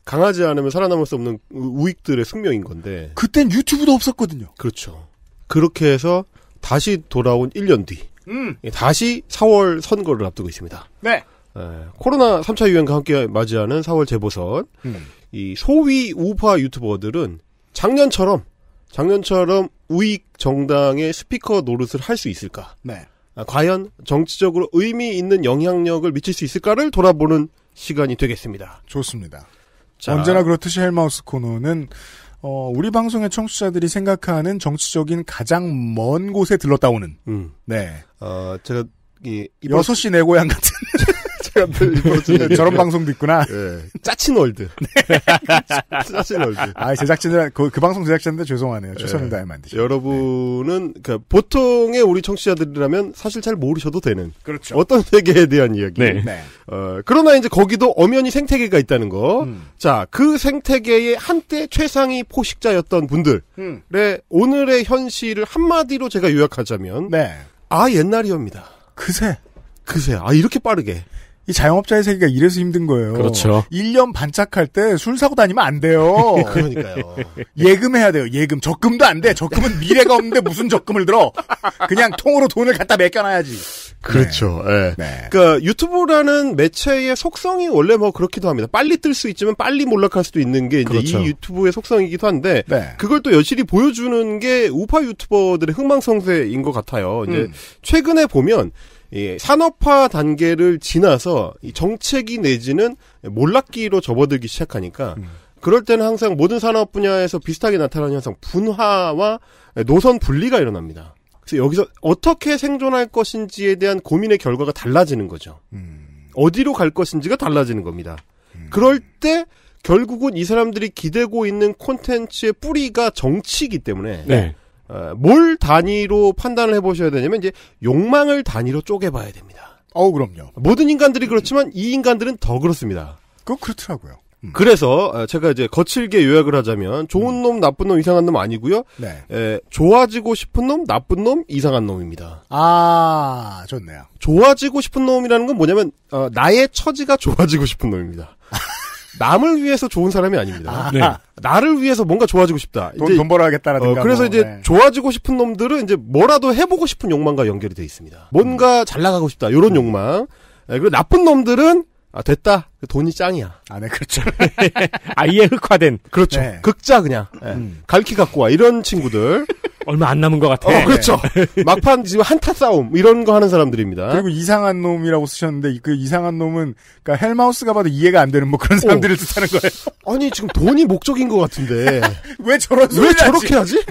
강하지 않으면 살아남을 수 없는 우익들의 숙명인 건데. 그땐 유튜브도 없었거든요. 그렇죠. 그렇게 해서 다시 돌아온 1년 뒤. 음. 예, 다시 4월 선거를 앞두고 있습니다. 네. 에, 예, 코로나 3차 유행과 함께 맞이하는 4월 재보선. 음. 이 소위 우파 유튜버들은 작년처럼 작년처럼 우익 정당의 스피커 노릇을 할 수 있을까? 네. 아, 과연 정치적으로 의미 있는 영향력을 미칠 수 있을까를 돌아보는 시간이 되겠습니다. 좋습니다. 자. 언제나 그렇듯이 헬마우스 코너는 어, 우리 방송의 청취자들이 생각하는 정치적인 가장 먼 곳에 들렀다 오는. 음. 네. 어, 제가 이, 여섯 시내 고향 같은. <laughs> 시간들 일부러 <laughs> 저런 방송도 있구나. 예. 짜친 월드. 네. <laughs> 짜친 월드. 아, 제작진들, 그, 그 방송 제작진들 죄송하네요. 최선을 예. 다해 만드시 여러분은, 네. 그 보통의 우리 청취자들이라면 사실 잘 모르셔도 되는. 그렇죠. 어떤 세계에 대한 이야기. 네. 어, 네. 어, 그러나 이제 거기도 엄연히 생태계가 있다는 거. 음. 자, 그 생태계의 한때 최상위 포식자였던 분들의 음. 오늘의 현실을 한마디로 제가 요약하자면. 네. 아, 옛날이옵니다. 그새. 그새. 아, 이렇게 빠르게. 이 자영업자의 세계가 이래서 힘든 거예요. 그렇죠. 1년 반짝할 때 술 사고 다니면 안 돼요. <laughs> 그러니까요. 예금해야 돼요. 예금. 적금도 안 돼. 적금은 미래가 없는데 무슨 적금을 들어. 그냥 통으로 돈을 갖다 맡겨놔야지. 그렇죠. 네. 예. 네. 그러니까 유튜브라는 매체의 속성이 원래 뭐 그렇기도 합니다. 빨리 뜰 수 있지만 빨리 몰락할 수도 있는 게 이제 그렇죠. 이 유튜브의 속성이기도 한데 네. 그걸 또 여실히 보여주는 게 우파 유튜버들의 흥망성쇠인 것 같아요. 이제 음. 최근에 보면 예, 산업화 단계를 지나서 이 정책이 내지는 몰락기로 접어들기 시작하니까 음. 그럴 때는 항상 모든 산업 분야에서 비슷하게 나타나는 현상 분화와 노선 분리가 일어납니다. 그래서 여기서 어떻게 생존할 것인지에 대한 고민의 결과가 달라지는 거죠. 음. 어디로 갈 것인지가 달라지는 겁니다. 음. 그럴 때 결국은 이 사람들이 기대고 있는 콘텐츠의 뿌리가 정치이기 때문에 네. 뭘 어, 단위로 판단을 해보셔야 되냐면 이제 욕망을 단위로 쪼개봐야 됩니다. 어, 그럼요. 모든 인간들이 그렇지만 이 인간들은 더 그렇습니다. 그 그렇더라고요. 음. 그래서 어, 제가 이제 거칠게 요약을 하자면 좋은 음. 놈, 나쁜 놈, 이상한 놈 아니고요. 네. 에, 좋아지고 싶은 놈, 나쁜 놈, 이상한 놈입니다. 아 좋네요. 좋아지고 싶은 놈이라는 건 뭐냐면 어, 나의 처지가 좋아지고 싶은 놈입니다. 남을 위해서 좋은 사람이 아닙니다. 아, 네. 나를 위해서 뭔가 좋아지고 싶다. 돈, 돈 벌어야겠다라든가. 어, 그래서 뭐, 이제 네. 좋아지고 싶은 놈들은 이제 뭐라도 해보고 싶은 욕망과 연결이 돼 있습니다. 뭔가 음. 잘 나가고 싶다. 이런 음. 욕망. 예, 그리고 나쁜 놈들은 아 됐다. 돈이 짱이야. 아, 네, 그렇죠. <laughs> 아예 흑화된. 그렇죠. 네. 극자 그냥. 예. 음. 갈퀴 갖고 와 이런 친구들. 얼마 안 남은 것 같아. 어, 그렇죠. <laughs> 막판 지금 한타 싸움 이런 거 하는 사람들입니다. 그리고 이상한 놈이라고 쓰셨는데 그 이상한 놈은 그러니까 헬마우스가 봐도 이해가 안 되는 뭐 그런 사람들을 어. 뜻하는 거예요. <laughs> 아니 지금 돈이 목적인 것 같은데 <laughs> 왜 저런 왜 저렇게 하지?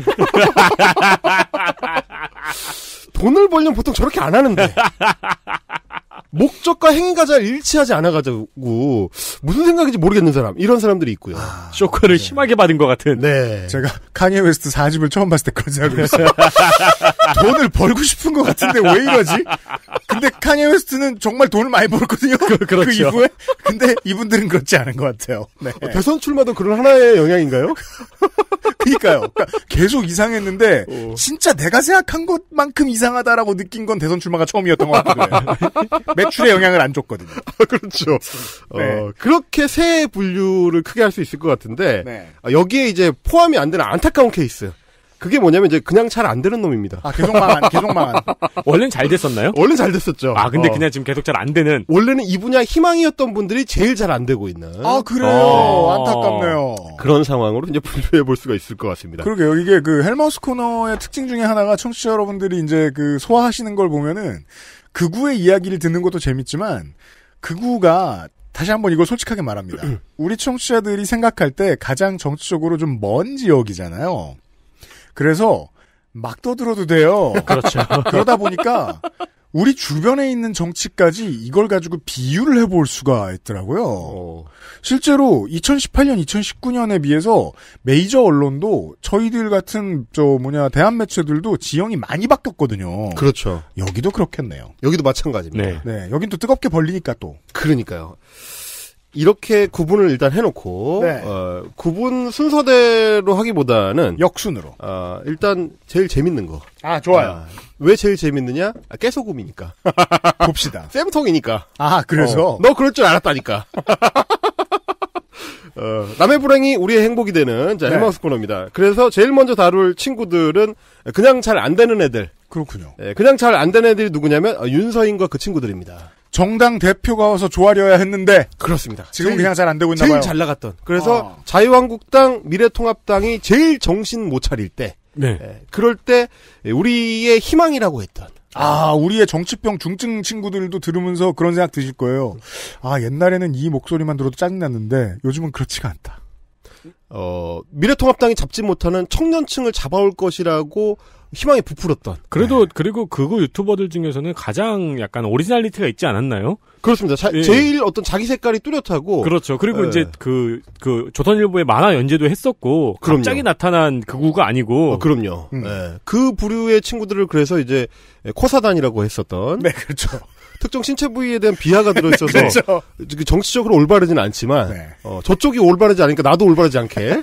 돈을 벌려면 보통 저렇게 안 하는데. 목적과 행위가 잘 일치하지 않아가지고 무슨 생각인지 모르겠는 사람 이런 사람들이 있고요. 아, 쇼크를 네. 심하게 받은 것 같은. 네. 제가 카니에 웨스트 4집을 처음 봤을 때 그런 생각을 했어요. <laughs> 돈을 벌고 싶은 것 같은데 왜 이러지? 근데 카니에 웨스트는 정말 돈을 많이 벌었거든요. 그, 그 그렇죠. 그 이후에. 근데 이분들은 그렇지 않은 것 같아요. 네. 어, 대선 출마도 그런 하나의 영향인가요? <laughs> 그러니까요. 그러니까 계속 이상했는데 오. 진짜 내가 생각한 것만큼 이상하다라고 느낀 건 대선 출마가 처음이었던 것 같아요. <laughs> 매출에 영향을 안 줬거든요. <laughs> 아, 그렇죠. 네. 어, 그렇게 새 분류를 크게 할 수 있을 것 같은데 네. 아, 여기에 이제 포함이 안 되는 안타까운 케이스. 그게 뭐냐면 이제 그냥 잘 안 되는 놈입니다. 아 계속 망한, 계속 망한. <laughs> 원래는 잘 됐었나요? 원래는 잘 됐었죠. 아 근데 어. 그냥 지금 계속 잘 안 되는. 원래는 이 분야 희망이었던 분들이 제일 잘 안 되고 있는. 아 그래요. 어. 안타깝네요. 그런 상황으로 이제 분류해 볼 수가 있을 것 같습니다. 그러게요. 이게 그 헬마우스 코너의 특징 중에 하나가 청취자 여러분들이 이제 그 소화하시는 걸 보면은 극우의 그 이야기를 듣는 것도 재밌지만 극우가 그 다시 한번 이걸 솔직하게 말합니다. 음. 우리 청취자들이 생각할 때 가장 정치적으로 좀 먼 지역이잖아요. 그래서 막 떠들어도 돼요. 그렇죠. 그러다 보니까 우리 주변에 있는 정치까지 이걸 가지고 비유를 해볼 수가 있더라고요. 어. 실제로 2018년, 2019년에 비해서 메이저 언론도 저희들 같은 저 뭐냐 대한 매체들도 지형이 많이 바뀌었거든요. 그렇죠. 여기도 그렇겠네요. 여기도 마찬가지입니다. 네. 네 여긴 또 뜨겁게 벌리니까 또. 그러니까요. 이렇게 구분을 일단 해놓고 네. 어, 구분 순서대로 하기보다는 역순으로 어, 일단 제일 재밌는 거. 아 좋아요. 아, 왜 제일 재밌느냐? 아, 깨소금이니까. <laughs> 봅시다. 쌤통이니까. 아 그래서 어, 너 그럴 줄 알았다니까. <laughs> 어, 남의 불행이 우리의 행복이 되는 자 네. 헬마우스 네. 코너입니다. 그래서 제일 먼저 다룰 친구들은 그냥 잘 안 되는 애들. 그렇군요. 예, 그냥 잘 안 되는 애들이 누구냐면 어, 윤서인과 그 친구들입니다. 정당 대표가 와서 조화려야 했는데 그렇습니다. 지금 그냥 잘 안 되고 있나 제일 봐요. 제일 잘 나갔던. 그래서 아. 자유한국당, 미래통합당이 제일 정신 못 차릴 때 네. 에, 예, 그럴 때 우리의 희망이라고 했던 아, 우리의 정치병 중증 친구들도 들으면서 그런 생각 드실 거예요. 아, 옛날에는 이 목소리만 들어도 짜증났는데 요즘은 그렇지가 않다. 어, 미래통합당이 잡지 못하는 청년층을 잡아올 것이라고 희망이 부풀었던. 그래도 네. 그리고 그거 유튜버들 중에서는 가장 약간 오리지널리티가 있지 않았나요? 그렇습니다. 자, 예. 제일 어떤 자기 색깔이 뚜렷하고 그렇죠. 그리고 예. 이제 그그 그 조선일보의 만화 연재도 했었고 그럼요. 갑자기 나타난 그구가 아니고. 어, 그럼요. 음. 예. 그 부류의 친구들을 그래서 이제 코사단이라고 했었던. 네, 그렇죠. 특정 신체 부위에 대한 비하가 들어있어서 <laughs> 네, 그렇죠. 정치적으로 올바르진 않지만 네. 어, 저쪽이 올바르지 않으니까 나도 올바르지 않게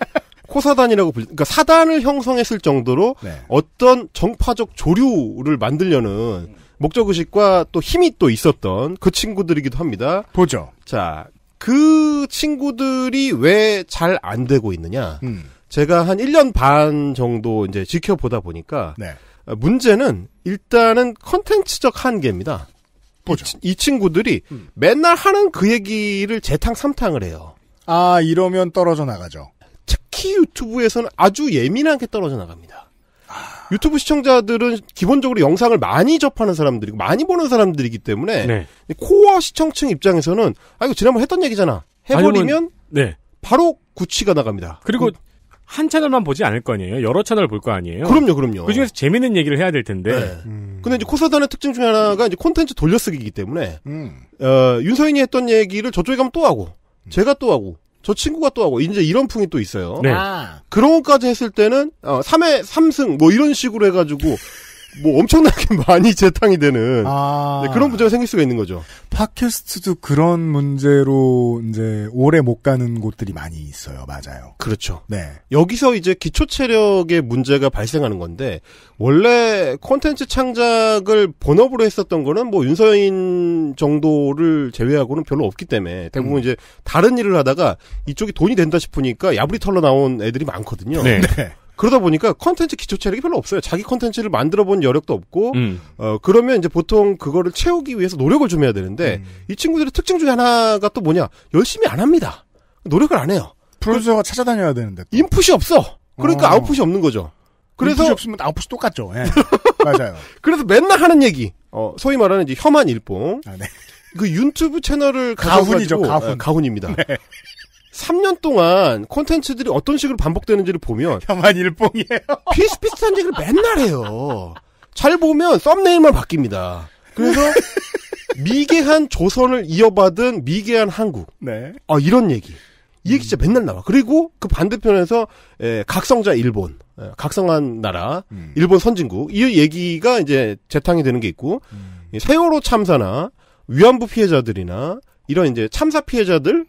호사단이라고 불 그러니까 사단을 형성했을 정도로 네. 어떤 정파적 조류를 만들려는 목적 의식과 또 힘이 또 있었던 그 친구들이기도 합니다. 보죠. 자, 그 친구들이 왜 잘 안 되고 있느냐? 음. 제가 한 1년 반 정도 이제 지켜보다 보니까 네. 문제는 일단은 컨텐츠적 한계입니다. 보죠. 이, 이 친구들이 음. 맨날 하는 그 얘기를 재탕 삼탕을 해요. 아, 이러면 떨어져 나가죠. 특히 유튜브에서는 아주 예민하게 떨어져 나갑니다. 아. 유튜브 시청자들은 기본적으로 영상을 많이 접하는 사람들이고 많이 보는 사람들이기 때문에 네. 코어 시청층 입장에서는 아이고 지난번 했던 얘기잖아 해버리면 네. 바로 구치가 나갑니다. 그리고 그, 한 채널만 보지 않을 거 아니에요. 여러 채널 볼 거 아니에요. 그럼요, 그럼요. 그 중에서 재밌는 얘기를 해야 될 텐데. 네. 음. 근데 이제 코사단의 특징 중에 하나가 이제 콘텐츠 돌려쓰기이기 때문에 음. 어, 윤서인이 했던 얘기를 저쪽에 가면 또 하고 음. 제가 또 하고 저 친구가 또 하고 이제 이런 풍이 또 있어요. 네. 아. 그런 것까지 했을 때는 어, 3회 3승 뭐 이런 식으로 해가지고 뭐 엄청나게 <laughs> 많이 재탕이 되는 아... 네, 그런 문제가 생길 수가 있는 거죠. 팟캐스트도 그런 문제로 이제 오래 못 가는 곳들이 많이 있어요. 맞아요. 그렇죠. 네. 여기서 이제 기초 체력의 문제가 발생하는 건데 원래 콘텐츠 창작을 본업으로 했었던 거는 뭐 윤서인 정도를 제외하고는 별로 없기 때문에 대부분 음. 이제 다른 일을 하다가 이쪽이 돈이 된다 싶으니까 야불리 털러 나온 애들이 많거든요. 네. 네. 그러다 보니까 컨텐츠 기초 체력이 별로 없어요. 자기 컨텐츠를 만들어 본 여력도 없고, 음. 어, 그러면 이제 보통 그거를 채우기 위해서 노력을 좀 해야 되는데, 음. 이 친구들의 특징 중에 하나가 또 뭐냐? 열심히 안 합니다. 노력을 안 해요. 프로듀서가 찾아다녀야 되는데. 또. 인풋이 없어. 그러니까 어. 아웃풋이 없는 거죠. 그래서. 인풋이 없으면 아웃풋이 똑같죠. 예. <laughs> 맞아요. 그래서 맨날 하는 얘기. 어, 소위 말하는 이제 혐한 일봉. 아, 네. 그 유튜브 채널을 가훈이죠 가훈. 어, 가훈입니다. 네. 3년 동안 콘텐츠들이 어떤 식으로 반복되는지를 보면 혐한 일봉이에요. 비슷비슷한 얘기를 맨날 해요. 잘 보면 썸네일만 바뀝니다. 그래서 미개한 조선을 이어받은 미개한 한국. 네. 아 이런 얘기. 이 얘기 진짜 맨날 나와. 그리고 그 반대편에서 에, 예, 각성자 일본, 예, 각성한 나라, 음. 일본 선진국 이 얘기가 이제 재탕이 되는 게 있고 음. 세월호 참사나 위안부 피해자들이나 이런 이제 참사 피해자들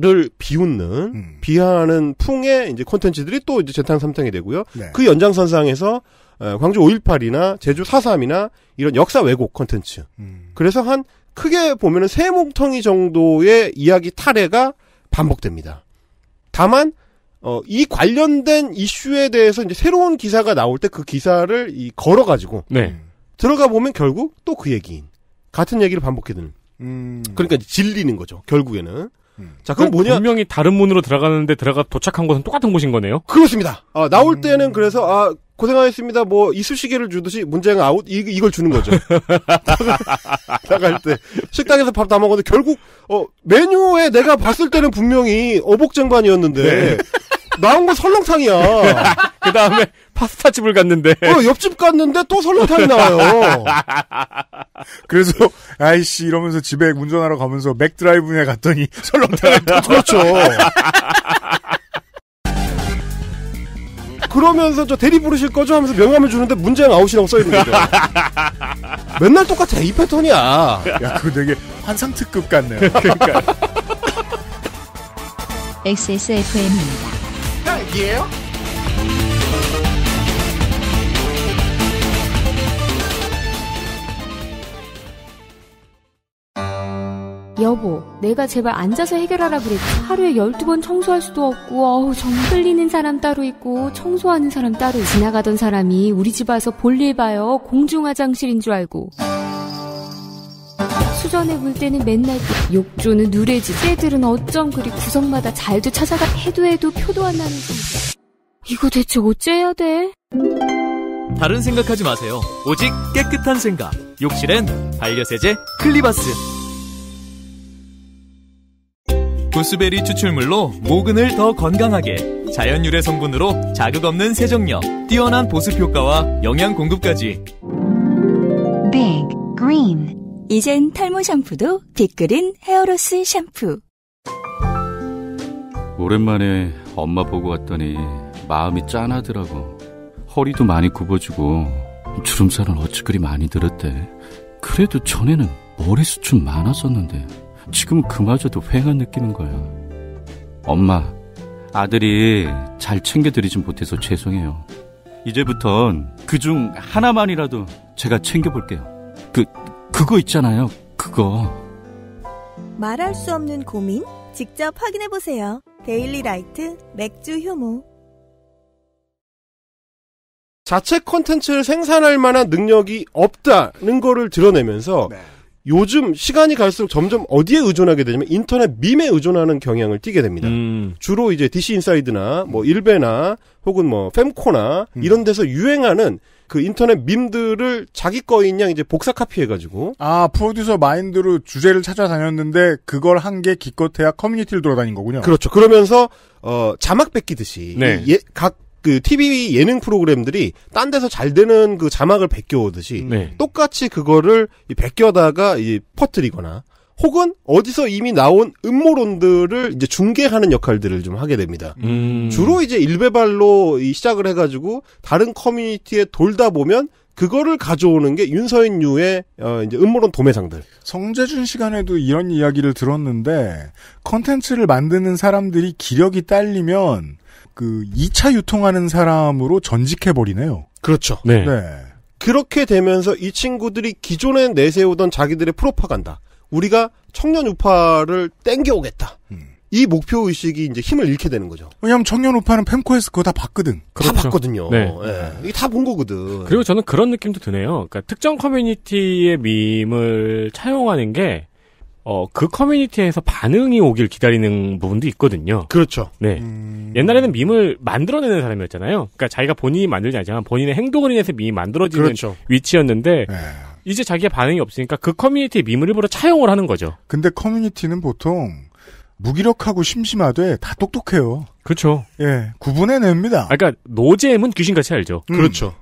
를 비웃는 음. 비하하는 풍의 이제 콘텐츠들이 또 이제 재탕 삼탕이 되고요. 네. 그 연장선상에서 어, 광주 5.18이나 제주 4.3이나 이런 역사 왜곡 콘텐츠. 음. 그래서 한 크게 보면은 세 몽텅이 정도의 이야기 탈래가 반복됩니다. 다만 어, 이 관련된 이슈에 대해서 이제 새로운 기사가 나올 때 그 기사를 이 걸어가지고 네. 음. 들어가 보면 결국 또 그 얘기인 같은 얘기를 반복해드는. 음. 그러니까 이제 질리는 거죠 결국에는. 음. 자, 그건 어, 뭐냐? 분명히 다른 문으로 들어가는데 들어가 도착한 곳은 똑같은 곳인 거네요? 그렇습니다. 아, 나올 음... 때는 그래서, 아, 고생하셨습니다. 뭐, 이쑤시개를 주듯이 문제가 아웃, 이, 이걸 주는 거죠. <laughs> 나갈 때. 식당에서 밥 다 먹었는데 결국, 어, 메뉴에 내가 봤을 때는 분명히 어복쟁반이었는데. 네. 나온 건 설렁탕이야. <laughs> 그 다음에 파스타 집을 갔는데. 어, 옆집 갔는데 또 설렁탕이 나와요. <laughs> 그래서, 아이씨, 이러면서 집에 운전하러 가면서 맥드라이브에 갔더니 설렁탕을 다 <laughs> 그렇죠. 그러면서 저 대리 부르실 거죠? 하면서 명함을 주는데 문제는 아웃이라고 써있는 거죠. 맨날 똑같아. 이 패턴이야. 야, 그거 되게 환상특급 같네요. 그러니까. XSFM입니다. 딱이에요? 예. 여보, 내가 제발 앉아서 해결하라 그랬지. 하루에 12번 청소할 수도 없고, 어우, 정 흘리는 사람 따로 있고, 청소하는 사람 따로. 지나가던 사람이 우리 집 와서 볼일 봐요. 공중 화장실인 줄 알고. 수전에 물 때는 맨날 욕조는 누레지 새들은 어쩜 그리 구성마다 잘도 찾아가 해도 해도 표도 안 나는지 이거 대체 어째야 돼? 다른 생각하지 마세요 오직 깨끗한 생각 욕실엔 반려세제 클리바스 보스베리 추출물로 모근을 더 건강하게 자연 유래 성분으로 자극 없는 세정력 뛰어난 보습 효과와 영양 공급까지 Big Green 이젠 탈모 샴푸도 빅그린 헤어로스 샴푸. 오랜만에 엄마 보고 왔더니 마음이 짠하더라고. 허리도 많이 굽어지고 주름살은 어찌 그리 많이 들었대. 그래도 전에는 머리숱은 많았었는데 지금은 그마저도 휑한 느끼는 거야. 엄마, 아들이 잘 챙겨드리진 못해서 죄송해요. 이제부턴 그중 하나만이라도 제가 챙겨볼게요. 그, 그거 있잖아요. 그거. 말할 수 없는 고민? 직접 확인해 보세요. 데일리 라이트 맥주 효모. 자체 콘텐츠를 생산할 만한 능력이 없다는 거를 드러내면서 네. 요즘 시간이 갈수록 점점 어디에 의존하게 되냐면 인터넷 밈에 의존하는 경향을 띠게 됩니다. 음. 주로 이제 DC 인사이드나 뭐 일베나 혹은 뭐 f 코나 음. 이런 데서 유행하는 그 인터넷 밈들을 자기 거인 양 이제 복사 카피해가지고. 아, 프로듀서 마인드로 주제를 찾아다녔는데 그걸 한 게 기껏해야 커뮤니티를 돌아다닌 거군요. 그렇죠. 그러면서, 어, 자막 뺏기듯이. 네. 예, 각, 그 TV 예능 프로그램들이 딴 데서 잘 되는 그 자막을 베껴오듯이. 네. 똑같이 그거를 베껴다가 이 퍼뜨리거나. 혹은 어디서 이미 나온 음모론들을 이제 중계하는 역할들을 좀 하게 됩니다. 음. 주로 이제 일베발로 시작을 해가지고 다른 커뮤니티에 돌다 보면 그거를 가져오는 게윤서인류의어 이제 음모론 도매상들. 성재준 시간에도 이런 이야기를 들었는데 컨텐츠를 만드는 사람들이 기력이 딸리면 그 2차 유통하는 사람으로 전직해 버리네요. 그렇죠. 네. 네. 그렇게 되면서 이 친구들이 기존에 내세우던 자기들의 프로파간다. 우리가 청년 우파를 땡겨오겠다. 음. 이 목표 의식이 이제 힘을 잃게 되는 거죠. 왜냐하면 청년 우파는 펜코에서 그거 다 봤거든. 그렇죠. 다 봤거든요. 네. 네. 이게 다 본 거거든. 그리고 저는 그런 느낌도 드네요. 그러니까 특정 커뮤니티의 밈을 차용하는 게 어, 그 커뮤니티에서 반응이 오길 기다리는 부분도 있거든요. 그렇죠. 네. 음... 옛날에는 밈을 만들어내는 사람이었잖아요. 그러니까 자기가 본인이 만들지 않지만 본인의 행동을 인해서 밈이 만들어지는 그렇죠. 위치였는데, 네. 이제 자기의 반응이 없으니까 그 커뮤니티의 밈을 일부러 차용을 하는 거죠. 근데 커뮤니티는 보통 무기력하고 심심하되 다 똑똑해요. 그렇죠. 예, 구분해냅니다. 아, 그러니까 노잼은 귀신같이 알죠. 음. 그렇죠.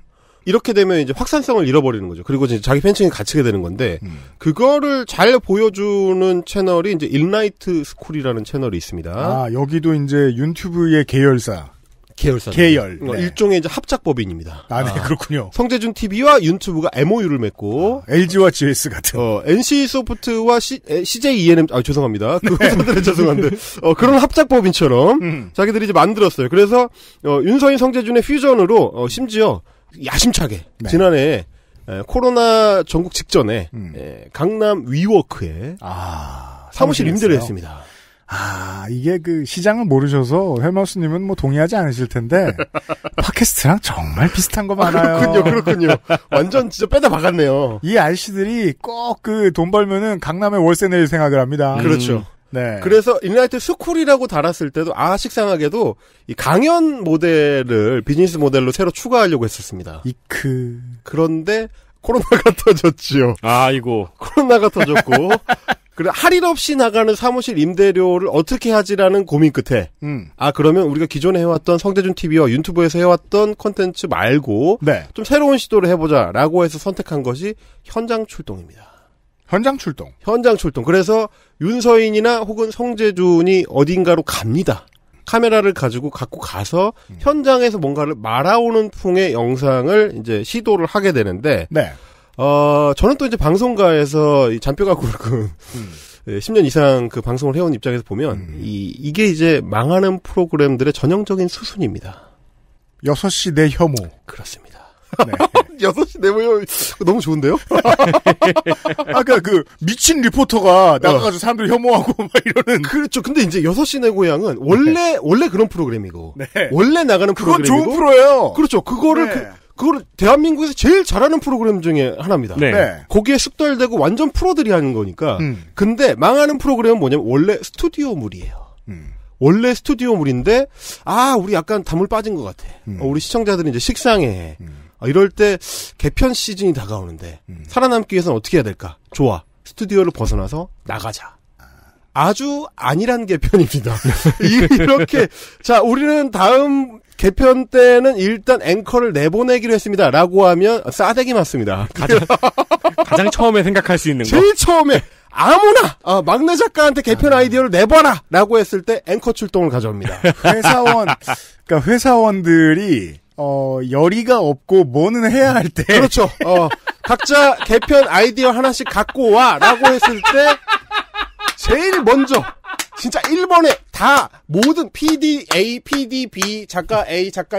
이렇게 되면 이제 확산성을 잃어버리는 거죠. 그리고 이제 자기 팬층이 갇히게 되는 건데 음. 그거를 잘 보여주는 채널이 이제 일라이트 스쿨이라는 채널이 있습니다. 아 여기도 이제 유튜브의 계열사. 계열사 계열 네. 그러니까 일종의 이제 합작법인입니다. 아, 네, 아. 그렇군요. 성재준 TV와 윤튜브가 MOU를 맺고 아, LG와 GS 같은 어, NC 소프트와 C, j e n m 아 죄송합니다. 그회 네. 죄송한데 어, 그런 합작법인처럼 음. 자기들이 이제 만들었어요. 그래서 어, 윤서인 성재준의 퓨전으로 어, 심지어 야심차게 네. 지난해 에, 코로나 전국 직전에 음. 에, 강남 위워크에 아, 사무실 임대를 했습니다. 아, 이게 그 시장을 모르셔서 헬마우스님은 뭐 동의하지 않으실 텐데 <laughs> 팟캐스트랑 정말 비슷한 거 아, 많아요. 아, 그렇군요, 그렇군요. 완전 진짜 빼다 박았네요. 이 아저씨들이 꼭 그 돈 벌면은 강남에 월세 내낼 생각을 합니다. 음. 그렇죠. 네. 그래서 인라이트 스쿨이라고 달았을 때도 아 식상하게도 이 강연 모델을 비즈니스 모델로 새로 추가하려고 했었습니다. 이크. 그런데 코로나가 <laughs> 터졌지요. 아, 아이고. 코로나가 터졌고 그래 할인 없이 나가는 사무실 임대료를 어떻게 하지라는 고민 끝에 음. 아 그러면 우리가 기존에 해왔던 성대준 TV와 유튜브에서 해왔던 컨텐츠 말고 네. 좀 새로운 시도를 해보자라고 해서 선택한 것이 현장 출동입니다. 현장 출동. 현장 출동. 그래서 윤서인이나 혹은 성재준이 어딘가로 갑니다. 카메라를 가지고 갖고 가서 음. 현장에서 뭔가를 말아오는 풍의 영상을 이제 시도를 하게 되는데 네. 어, 저는 또 이제 방송가에서 이 잔뼈가 굵은 음. 10년 <laughs> 예, 이상 그 방송을 해온 입장에서 보면 음. 이, 이게 이제 망하는 프로그램들의 전형적인 수순입니다. 6시 내 혐오. 그렇습니다. 네. 6시 <laughs> 내 혐오. 너무 좋은데요? <laughs> 아까 그 미친 리포터가 어. 나가가지고 사람들 혐오하고 막 이러는. 그렇죠. 근데 이제 6시 내 고향은 원래, 네. 원래 그런 프로그램이고. 네. 원래 나가는 프로그램이고. 그건 좋은 프로예요. 그렇죠. 그거를 네. 그, 그걸 대한민국에서 제일 잘하는 프로그램 중에 하나입니다. 네. 네. 거기에 숙달되고 완전 프로들이 하는 거니까. 음. 근데 망하는 프로그램은 뭐냐면 원래 스튜디오물이에요. 음. 원래 스튜디오물인데 아 우리 약간 담을 빠진 것 같아. 음. 어, 우리 시청자들이 이제 식상해. 아, 이럴 때 개편 시즌이 다가오는데 음. 살아남기 위해서는 어떻게 해야 될까? 좋아 스튜디오를 벗어나서 나가자. 아주 아니란 개편입니다. <laughs> 이렇게 자 우리는 다음 개편 때는 일단 앵커를 내보내기로 했습니다라고 하면 싸대기 맞습니다. 가장 <laughs> 가장 처음에 생각할 수 있는 제일 거. 제일 처음에 아무나 아, 막내 작가한테 개편 아. 아이디어를 내봐라라고 했을 때 앵커 출동을 가져옵니다. <laughs> 회사원 그러니까 회사원들이 어, 열의가 없고 뭐는 해야 할 때. 그렇죠. 어, 각자 개편 아이디어 하나씩 갖고 와라고 했을 때 제일 먼저 진짜 1번에 다 모든 PD, A, PD, B, 작가 A, 작가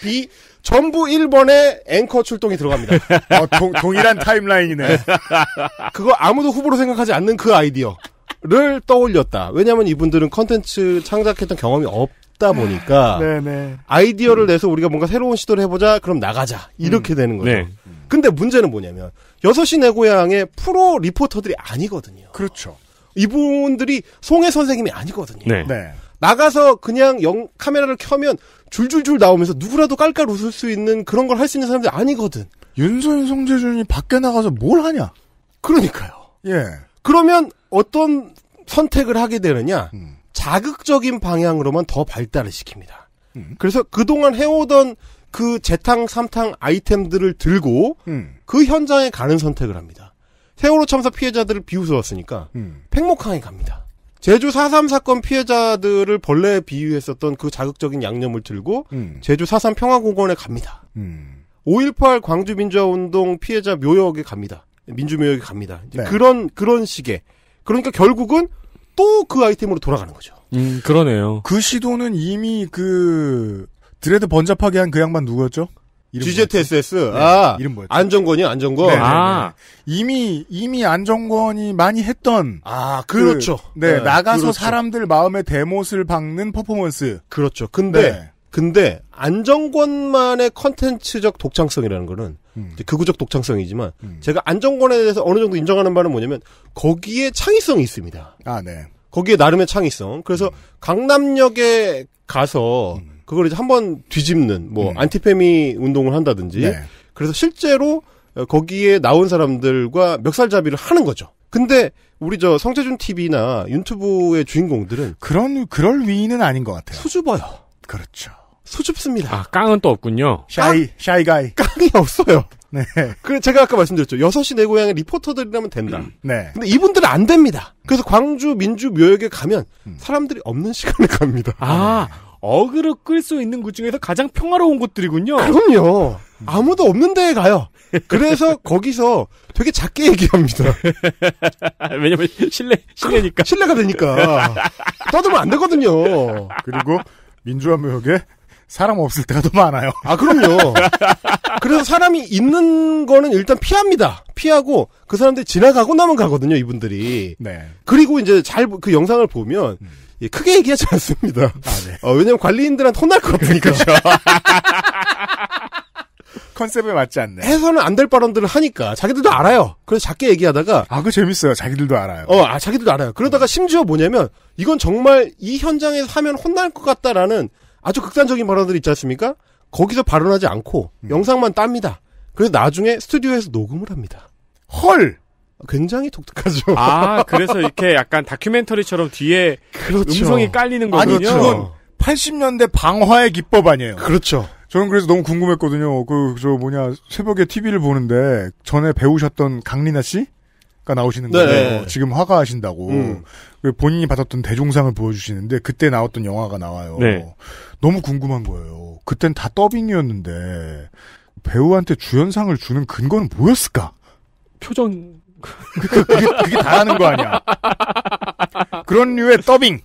B 전부 1번에 앵커 출동이 들어갑니다. 어, 동, 동일한 타임라인이네. <laughs> 그거 아무도 후보로 생각하지 않는 그 아이디어를 떠올렸다. 왜냐하면 이분들은 컨텐츠 창작했던 경험이 없다 보니까 아, 네, 네. 아이디어를 내서 우리가 뭔가 새로운 시도를 해보자. 그럼 나가자. 이렇게 음. 되는 거죠. 네. 근데 문제는 뭐냐면 6시 내 고향의 프로 리포터들이 아니거든요. 그렇죠. 이분들이 송해 선생님이 아니거든요. 네. 네. 나가서 그냥 영, 카메라를 켜면 줄줄줄 나오면서 누구라도 깔깔 웃을 수 있는 그런 걸 할 수 있는 사람들이 아니거든. 윤서인 송재준이 밖에 나가서 뭘 하냐? 그러니까요. 예. 그러면 어떤 선택을 하게 되느냐? 음. 자극적인 방향으로만 더 발달을 시킵니다. 음. 그래서 그동안 해오던 그 재탕, 삼탕 아이템들을 들고 음. 그 현장에 가는 선택을 합니다. 세월호 참사 피해자들을 비웃어왔으니까 음. 팽목항에 갑니다. 제주 4.3 사건 피해자들을 벌레에 비유했었던 그 자극적인 양념을 들고 음. 제주 4.3 평화공원에 갑니다. 음. 5.18 광주민주화운동 피해자 묘역에 갑니다. 민주묘역에 갑니다. 네. 그런 그런 식의 그러니까 결국은 또 그 아이템으로 돌아가는 거죠. 음 그러네요. 그 시도는 이미 그 드레드 번잡하게 한 그 양반 누구였죠? GZSS. 네. 아, 이름 뭐였죠? 안정권이요, 안정권. 네네네. 네, 아. 네, 네. 이미, 이미 안정권이 많이 했던. 아, 그렇죠. 그, 네, 네, 나가서 그렇죠. 사람들 마음에 대못을 박는 퍼포먼스. 그렇죠. 근데, 네. 근데, 안정권만의 컨텐츠적 독창성이라는 거는, 음. 극우적 독창성이지만, 음. 제가 안정권에 대해서 어느 정도 인정하는 바는 뭐냐면, 거기에 창의성이 있습니다. 아, 네. 거기에 나름의 창의성. 그래서, 음. 강남역에 가서, 음. 그걸 이제 한번 뒤집는 뭐 음. 안티페미 운동을 한다든지 네. 그래서 실제로 어, 거기에 나온 사람들과 멱살잡이를 하는 거죠. 근데 우리 저 성재준 TV나 유튜브의 주인공들은 그런 그럴 위인은 아닌 것 같아요. 수줍어요. 그렇죠. 수줍습니다. 아, 깡은 또 없군요. 샤이, 깡? 샤이 가이. 깡이 없어요. 네. 그 제가 아까 말씀드렸죠. 6시 내 고향의 리포터들이라면 된다. 음, 네. 근데 이분들은 안 됩니다. 그래서 광주 민주 묘역에 가면 음. 사람들이 없는 시간에 갑니다. 아, 네. 어그로 끌 수 있는 곳 중에서 가장 평화로운 곳들이군요. 그럼요. 음. 아무도 없는 데에 가요. 그래서 <laughs> 거기서 되게 작게 얘기합니다. <laughs> 왜냐면 실내 실내니까. 실내가 되니까. 떠들면 안 되거든요. 그리고 민주화무역에 사람 없을 때가 더 많아요. 아, 그럼요. 그래서 사람이 있는 거는 일단 피합니다. 피하고 그 사람들 지나가고 나면 가거든요, 이분들이. 네. 그리고 이제 잘 그 영상을 보면 음. 예, 크게 얘기하지 않습니다. 아, 네. 어, 왜냐면 관리인들한테 혼날 것 같으니까. 그 <laughs> 컨셉에 맞지 않네. 해서는 안 될 발언들을 하니까 자기들도 알아요. 그래서 작게 얘기하다가 아, 그 재밌어요. 자기들도 알아요. 어, 아, 자기들도 알아요. 그러다가 음. 심지어 뭐냐면 이건 정말 이 현장에서 하면 혼날 것 같다라는 아주 극단적인 발언들 이 있지 않습니까? 거기서 발언하지 않고 음. 영상만 땁니다. 그래서 나중에 스튜디오에서 녹음을 합니다. 헐! 굉장히 독특하죠. 아, <laughs> 그래서 이렇게 약간 다큐멘터리처럼 뒤에 그렇죠. 음성이 깔리는 거군요. 아니, 그건 80년대 방화의 기법 아니에요. 그렇죠. 저는 그래서 너무 궁금했거든요. 그, 저 뭐냐, 새벽에 TV를 보는데 전에 배우셨던 강리나 씨? 가 나오시는 네. 거예요. 지금 화가하신다고 음. 그 본인이 받았던 대종상을 보여주시는데 그때 나왔던 영화가 나와요. 네. 너무 궁금한 거예요. 그땐 다 더빙이었는데 배우한테 주연상을 주는 근거는 뭐였을까? 표정 그, 그, 그게, 그게 다 하는 거 아니야. 그런 류의 더빙.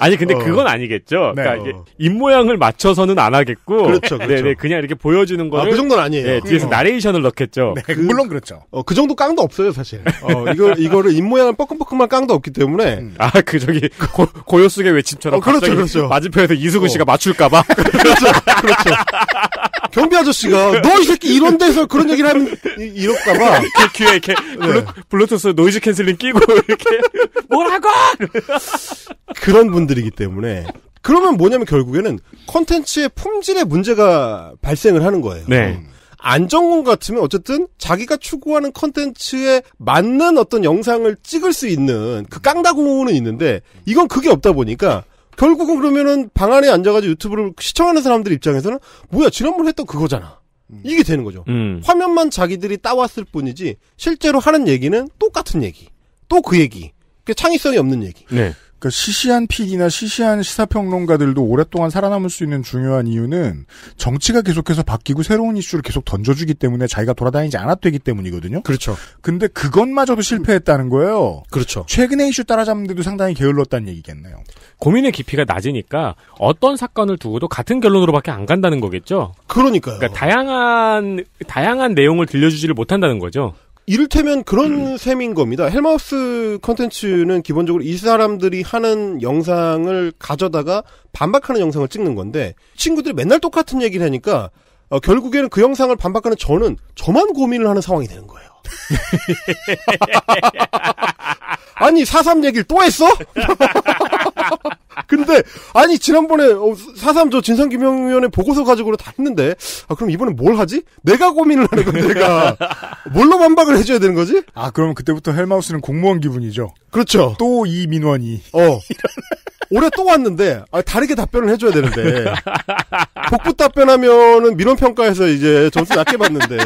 아니 근데 어. 그건 아니겠죠. 그러니까 네. 그러니까 어. 입 모양을 맞춰서는 안 하겠고, 그렇죠, 그렇죠. 네네 그냥 이렇게 보여주는 아, 거를 아, 그 정도는 아니에요. 네, 뒤에서 음. 나레이션을 넣겠죠. 네, 그-, 그, 물론 그렇죠. 어, 그 정도 깡도 없어요 사실. 어, 이거 이거를 입 모양을 뻐끔뻐끔한 깡도 없기 때문에 음. 아그 저기 고, 요속의 외침처럼 어, 그렇죠, 그렇죠. 맞은편에서 이수근 씨가 어. 맞출까봐 <laughs> 그렇죠, 그렇죠. 경비 아저씨가 너 이 새끼 이런 데서 그런 얘기를 하면 이럴까봐 귀에 이렇게 네. 블루, 블루투스 노이즈 캔슬링 끼고 이렇게 뭐라고 그런 분들. 사람들이기 때문에 그러면 뭐냐면 결국에는 컨텐츠의 품질에 문제가 발생을 하는 거예요. 네. 음. 안정군 같으면 어쨌든 자기가 추구하는 컨텐츠에 맞는 어떤 영상을 찍을 수 있는 그 깡다구는 있는데 이건 그게 없다 보니까 결국은 그러면은 방 안에 앉아가지고 유튜브를 시청하는 사람들 입장에서는 뭐야 지난번에 했던 그거잖아. 음. 이게 되는 거죠. 음. 화면만 자기들이 따왔을 뿐이지 실제로 하는 얘기는 똑같은 얘기, 또 그 얘기, 그 창의성이 없는 얘기. 네. 그러니까 시시한 PD나 시시한 시사평론가들도 오랫동안 살아남을 수 있는 중요한 이유는 정치가 계속해서 바뀌고 새로운 이슈를 계속 던져주기 때문에 자기가 돌아다니지 않아도 되기 때문이거든요. 그렇죠. 근데 그것마저도 실패했다는 거예요. 그렇죠. 최근에 이슈 따라잡는데도 상당히 게을렀다는 얘기겠네요. 고민의 깊이가 낮으니까 어떤 사건을 두고도 같은 결론으로밖에 안 간다는 거겠죠. 그러니까요. 그러니까 다양한 다양한 내용을 들려주지를 못한다는 거죠. 이를테면 그런 음. 셈인 겁니다. 헬마우스 컨텐츠는 기본적으로 이 사람들이 하는 영상을 가져다가 반박하는 영상을 찍는 건데 친구들이 맨날 똑같은 얘기를 하니까 어, 결국에는 그 영상을 반박하는 저는 저만 고민을 하는 상황이 되는 거예요. <laughs> 아니, 4.3 얘기를 또 했어? <laughs> 근데, 아니, 지난번에, 4.3저 어, 진상규명위원회 보고서 가지고는 다 했는데, 아, 그럼 이번엔 뭘 하지? 내가 고민을 하는 건 내가. <laughs> 뭘로 반박을 해줘야 되는 거지? 아, 그럼 그때부터 헬마우스는 공무원 기분이죠? 그렇죠. 또 이 민원이. 어. 올해 또 왔는데 아, 다르게 답변을 해줘야 되는데 복부 답변하면은 민원 평가에서 이제 점수 낮게 받는데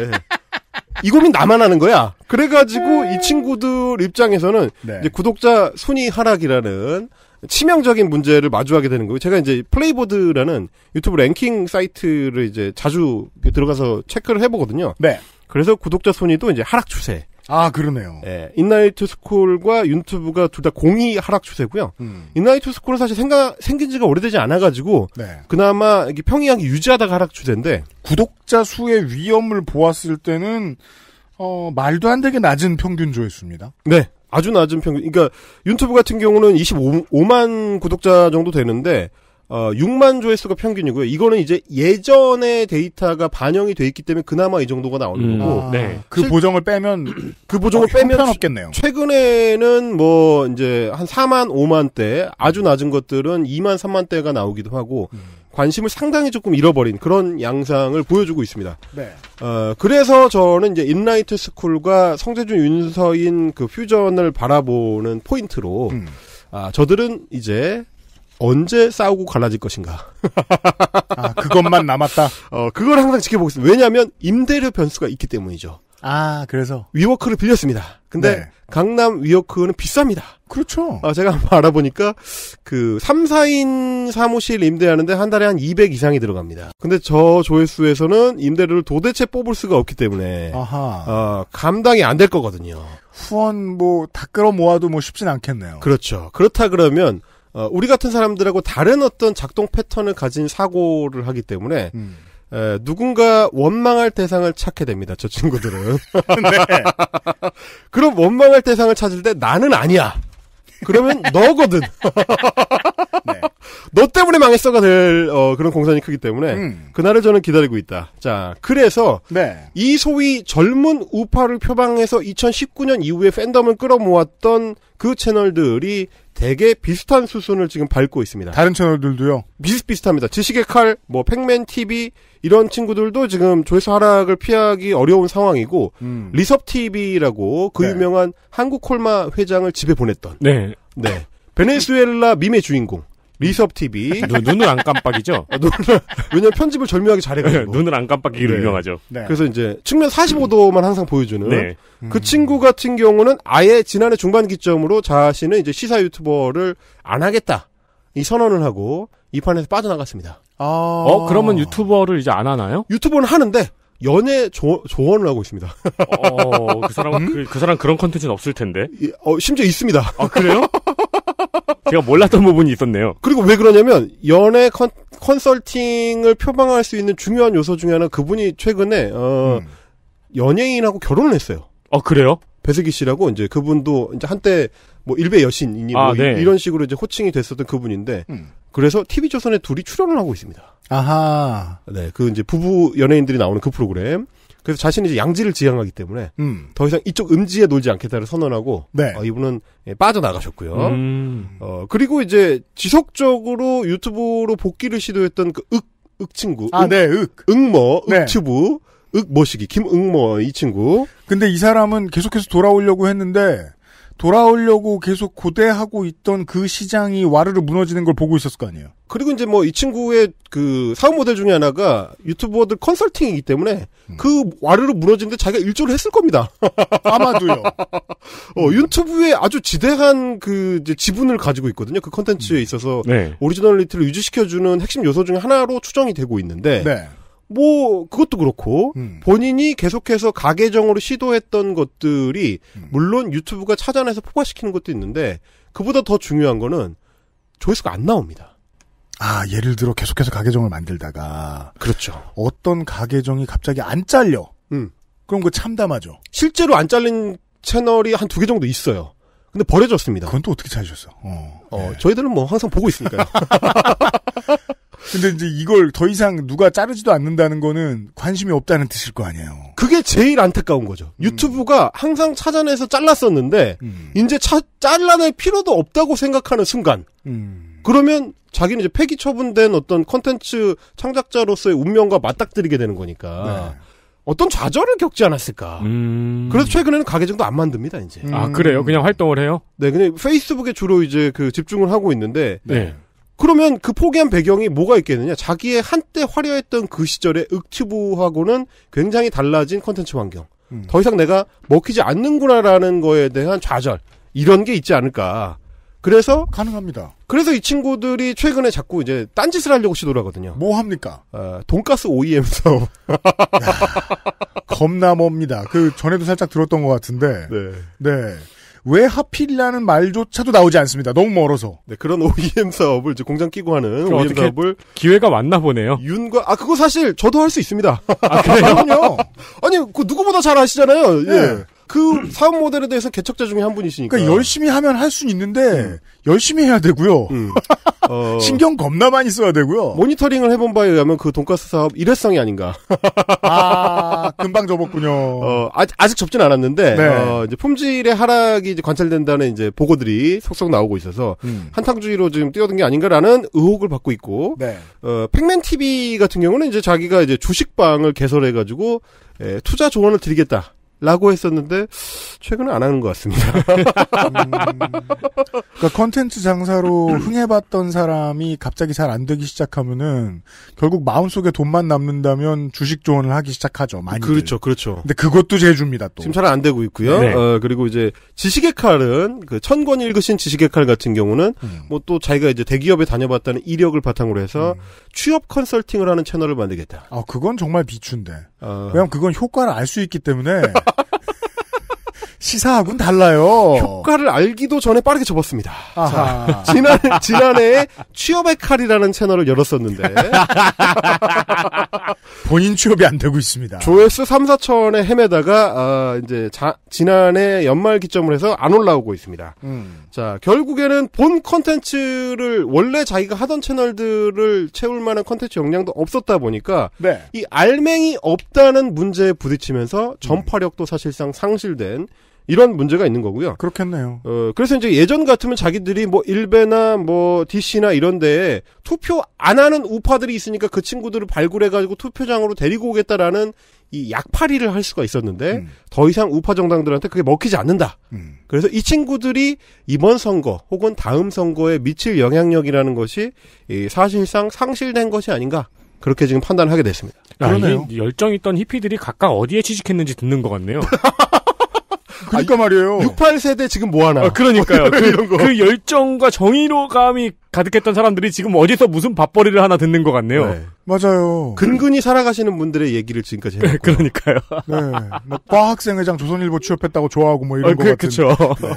이 고민 나만 하는 거야. 그래가지고 아. 이 친구들 입장에서는 네. 이제 구독자 순위 하락이라는 치명적인 문제를 마주하게 되는 거예요. 제가 이제 플레이보드라는 유튜브 랭킹 사이트를 이제 자주 들어가서 체크를 해보거든요. 네. 그래서 구독자 순위도 이제 하락 추세. 아, 그러네요. 예. 인나이트 스쿨과 유튜브가 둘 다 공이 하락 추세고요. 음. 인나이트 스쿨은 사실 생각, 생긴 지가 오래되지 않아가지고. 네. 그나마 이게 평이하게 유지하다가 하락 추세인데. 구독자 수의 위험을 보았을 때는, 어, 말도 안 되게 낮은 평균 조회수입니다. 네. 아주 낮은 평균. 그러니까 유튜브 같은 경우는 25, 5만 구독자 정도 되는데, 어, 6만 조회수가 평균이고요. 이거는 이제 예전의 데이터가 반영이 돼 있기 때문에 그나마 이 정도가 나오는 음, 거고. 아, 네. 그 실, 보정을 빼면 <clears throat> 그 보정을 어, 빼면 없겠네요. 최근에는 뭐 이제 한 4만 5만 대 아주 낮은 것들은 2만 3만 대가 나오기도 하고 음. 관심을 상당히 조금 잃어버린 그런 양상을 보여주고 있습니다. 네. 어, 그래서 저는 이제 인라이트 스쿨과 성재준 윤서인 그 퓨전을 바라보는 포인트로 음. 아, 저들은 이제 언제 싸우고 갈라질 것인가. <laughs> 아, 그것만 남았다. 어, 그걸 항상 지켜보고있습니다 왜냐하면 임대료 변수가 있기 때문이죠. 아, 그래서 위워크를 빌렸습니다. 근데 네. 강남 위워크는 비쌉니다. 그렇죠. 아, 제가 한번 알아보니까 그 3, 4인 사무실 임대하는데 한 달에 한 200 이상이 들어갑니다. 근데 저 조회수에서는 임대료를 도대체 뽑을 수가 없기 때문에 아하. 아, 감당이 안 될 거거든요. 후원 뭐 다 끌어모아도 뭐 쉽진 않겠네요. 그렇죠. 그렇다 그러면 어, 우리 같은 사람들하고 다른 어떤 작동 패턴을 가진 사고를 하기 때문에 음. 에, 누군가 원망할 대상을 찾게 됩니다. 저 친구들은. <laughs> 네. 그럼 원망할 대상을 찾을 때 나는 아니야. 그러면 너거든. <laughs> 너 때문에 망했어가 될 어, 그런 공산이 크기 때문에 음. 그날을 저는 기다리고 있다. 자, 그래서 네. 이 소위 젊은 우파를 표방해서 2019년 이후에 팬덤을 끌어모았던 그 채널들이 대개 비슷한 수순을 지금 밟고 있습니다. 다른 채널들도요? 비슷비슷합니다. 지식의 칼, 뭐 팩맨 TV 이런 친구들도 지금 조회수 하락을 피하기 어려운 상황이고 음. 리섭 TV라고 그 네. 유명한 한국 콜마 회장을 집에 보냈던 네. 네. 베네수엘라 밈의 주인공. 리섭 TV. <laughs> 눈, 을안 깜빡이죠? <laughs> 왜냐면 편집을 절묘하게 잘해가지고. 네, 눈을 안 깜빡이기로 네. 유명하죠. 네. 네. 그래서 이제 측면 45도만 항상 보여주는. 네. 그 음. 친구 같은 경우는 아예 지난해 중반 기점으로 자신은 이제 시사 유튜버를 안 하겠다. 이 선언을 하고 이 판에서 빠져나갔습니다. 아. 어, 그러면 유튜버를 이제 안 하나요? 유튜버는 하는데 연애 조, 조언을 하고 있습니다. 어, 그 사람 음? 그, 그, 사람 그런 컨텐츠는 없을 텐데. 어, 심지어 있습니다. 아 그래요? <laughs> 제가 몰랐던 부분이 있었네요. 그리고 왜 그러냐면 연애 컨, 컨설팅을 표방할 수 있는 중요한 요소 중에 하나 그분이 최근에 어, 음. 연예인하고 결혼을 했어요. 아 그래요? 배석기 씨라고 이제 그분도 이제 한때 뭐 일베 여신이니 뭐 아, 뭐 네. 이런 식으로 이제 호칭이 됐었던 그분인데 음. 그래서 TV 조선에 둘이 출연을 하고 있습니다. 아하. 네, 그 이제 부부 연예인들이 나오는 그 프로그램. 그래서 자신이 이제 양지를 지향하기 때문에 음. 더 이상 이쪽 음지에 놀지 않겠다를 선언하고 네. 어, 이분은 예, 빠져나가셨고요. 음. 어, 그리고 이제 지속적으로 유튜브로 복귀를 시도했던 그 윽, 윽 친구. 아, 응, 네, 윽. 응모, 네. 윽튜브, 윽모시기, 김응모 이 친구. 근데 이 사람은 계속해서 돌아오려고 했는데 돌아오려고 계속 고대하고 있던 그 시장이 와르르 무너지는 걸 보고 있었을 거 아니에요. 그리고 이제 뭐 이 친구의 그 사업 모델 중에 하나가 유튜버들 컨설팅이기 때문에 음. 그 와르르 무너지는데 자기가 일조를 했을 겁니다. <laughs> 아마도요. 어, 음. 유튜브에 아주 지대한 그 이제 지분을 가지고 있거든요. 그 컨텐츠에 음. 있어서 네. 오리지널리티를 유지시켜주는 핵심 요소 중에 하나로 추정이 되고 있는데. 네. 뭐 그것도 그렇고 음. 본인이 계속해서 가계정으로 시도했던 것들이 음. 물론 유튜브가 찾아내서 폭괄시키는 것도 있는데 그보다 더 중요한 거는 조회수가 안 나옵니다. 아 예를 들어 계속해서 가계정을 만들다가 그렇죠. 어떤 가계정이 갑자기 안 잘려. 음. 그럼 그 참담하죠. 실제로 안 잘린 채널이 한 두 개 정도 있어요. 근데 버려졌습니다. 그건 또 어떻게 찾으셨어? 어. 어 네. 저희들은 뭐 항상 보고 있으니까요. <laughs> 근데 이제 이걸 더 이상 누가 자르지도 않는다는 거는 관심이 없다는 뜻일 거 아니에요. 그게 제일 안타까운 거죠. 음. 유튜브가 항상 찾아내서 잘랐었는데 음. 이제 차, 잘라낼 필요도 없다고 생각하는 순간 음. 그러면 자기는 이제 폐기 처분된 어떤 컨텐츠 창작자로서의 운명과 맞닥뜨리게 되는 거니까 네. 어떤 좌절을 겪지 않았을까. 음... 그래서 최근에는 가계정도안 만듭니다, 이제. 음... 아, 그래요? 그냥 활동을 해요? 네, 그냥 페이스북에 주로 이제 그 집중을 하고 있는데. 네. 그러면 그 포기한 배경이 뭐가 있겠느냐? 자기의 한때 화려했던 그 시절의 윽튜브하고는 굉장히 달라진 컨텐츠 환경. 음. 더 이상 내가 먹히지 않는구나라는 거에 대한 좌절. 이런 게 있지 않을까. 그래서 가능합니다. 그래서 이 친구들이 최근에 자꾸 이제 딴짓을 하려고 시도를 하거든요. 뭐 합니까? 어, 돈가스 OEM 사업. <laughs> 야, 겁나 멉니다. 그 전에도 살짝 들었던 것 같은데. 네. 네. 왜 하필이라는 말조차도 나오지 않습니다. 너무 멀어서. 네, 그런 OEM 사업을 이제 공장 끼고 하는 OEM 사업을 기회가 왔나 보네요. 윤과 아 그거 사실 저도 할 수 있습니다. 아, 그래요? <laughs> 아니 그 누구보다 잘 아시잖아요. 예. 네. 그 사업 모델에 대해서 개척자 중에 한 분이시니까. 그러니까 열심히 하면 할 수는 있는데 음. 열심히 해야 되고요. 음. <laughs> 어... 신경 겁나 많이 써야 되고요. 모니터링을 해본 바에 의하면 그 돈가스 사업 일회성이 아닌가. <laughs> 아 금방 접었군요. 어, 아직, 아직 접진 않았는데 네. 어, 이제 품질의 하락이 이제 관찰된다는 이제 보고들이 속속 나오고 있어서 음. 한탕주의로 지금 뛰어든 게 아닌가라는 의혹을 받고 있고 네. 어, 팩맨 TV 같은 경우는 이제 자기가 이제 주식방을 개설해가지고 에, 투자 조언을 드리겠다. 라고 했었는데 최근에 안 하는 것 같습니다. 음, 그러니까 컨텐츠 장사로 흥해봤던 사람이 갑자기 잘 안 되기 시작하면은 결국 마음속에 돈만 남는다면 주식 조언을 하기 시작하죠. 많이 그렇죠, 그렇죠. 근데 그것도 제주입니다. 또 지금 잘 안 되고 있고요. 네. 어, 그리고 이제 지식의 칼은 그천권 읽으신 지식의 칼 같은 경우는 음. 뭐또 자기가 이제 대기업에 다녀봤다는 이력을 바탕으로 해서 음. 취업 컨설팅을 하는 채널을 만들겠다. 아 그건 정말 비춘데. 어. 왜냐면 그건 효과를 알 수 있기 때문에. <laughs> 시사하고는 달라요. 효과를 알기도 전에 빠르게 접었습니다. 자, 지난 지난해 취업의 칼이라는 채널을 열었었는데 <laughs> 본인 취업이 안 되고 있습니다. 조회수 3, 4천에 헤매다가 아, 이제 자, 지난해 연말 기점을 해서 안 올라오고 있습니다. 음. 자 결국에는 본 컨텐츠를 원래 자기가 하던 채널들을 채울 만한 컨텐츠 역량도 없었다 보니까 네. 이 알맹이 없다는 문제에 부딪히면서 음. 전파력도 사실상 상실된 이런 문제가 있는 거고요. 그렇겠네요. 어, 그래서 이제 예전 같으면 자기들이 뭐 일베나 뭐 DC나 이런 데에 투표 안 하는 우파들이 있으니까 그 친구들을 발굴해가지고 투표장으로 데리고 오겠다라는 이 약팔이를 할 수가 있었는데 음. 더 이상 우파 정당들한테 그게 먹히지 않는다. 음. 그래서 이 친구들이 이번 선거 혹은 다음 선거에 미칠 영향력이라는 것이 이 사실상 상실된 것이 아닌가. 그렇게 지금 판단을 하게 됐습니다. 아, 그러네요. 열정 있던 히피들이 각각 어디에 취직했는지 듣는 것 같네요. <laughs> 그러니까 아, 말이에요. 68세대 지금 뭐 하나? 아, 그러니까요. 뭐 그, 그, 열정과 정의로감이 가득했던 사람들이 지금 어디서 무슨 밥벌이를 하나 듣는 것 같네요. 네. 맞아요. 근근히 살아가시는 분들의 얘기를 지금까지 네, 해요. 그러니까요. 네. <laughs> 뭐 과학생회장 조선일보 취업했다고 좋아하고 뭐 이런 어, 그, 것 같은. 그렇죠. 네.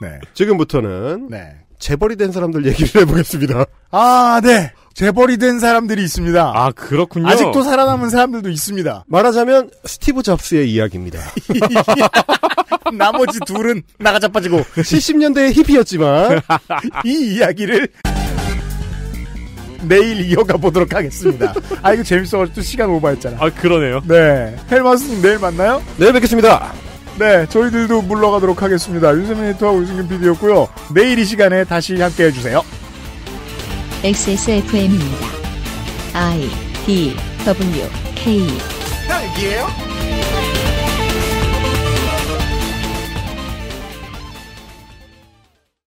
<laughs> 네. 지금부터는 네. 재벌이 된 사람들 얘기를 해보겠습니다. 아, 네. 재벌이 된 사람들이 있습니다. 아, 그렇군요. 아직도 살아남은 사람들도 있습니다. 말하자면 스티브 잡스의 이야기입니다. <laughs> <laughs> 나머지 둘은 나가 자빠지고 70년대의 힙이었지만 <laughs> 이 이야기를 내일 이어가 보도록 하겠습니다. 아 이거 재밌어가지고 또 시간 오버했잖아. 아 그러네요. 네, 헬마스님 내일 만나요. 내일 뵙겠습니다. 네, 저희들도 물러가도록 하겠습니다. 윤세민 헤터와 우승균 PD였고요. 내일 이 시간에 다시 함께해 주세요. XSFM입니다. I D W K 딸기예요?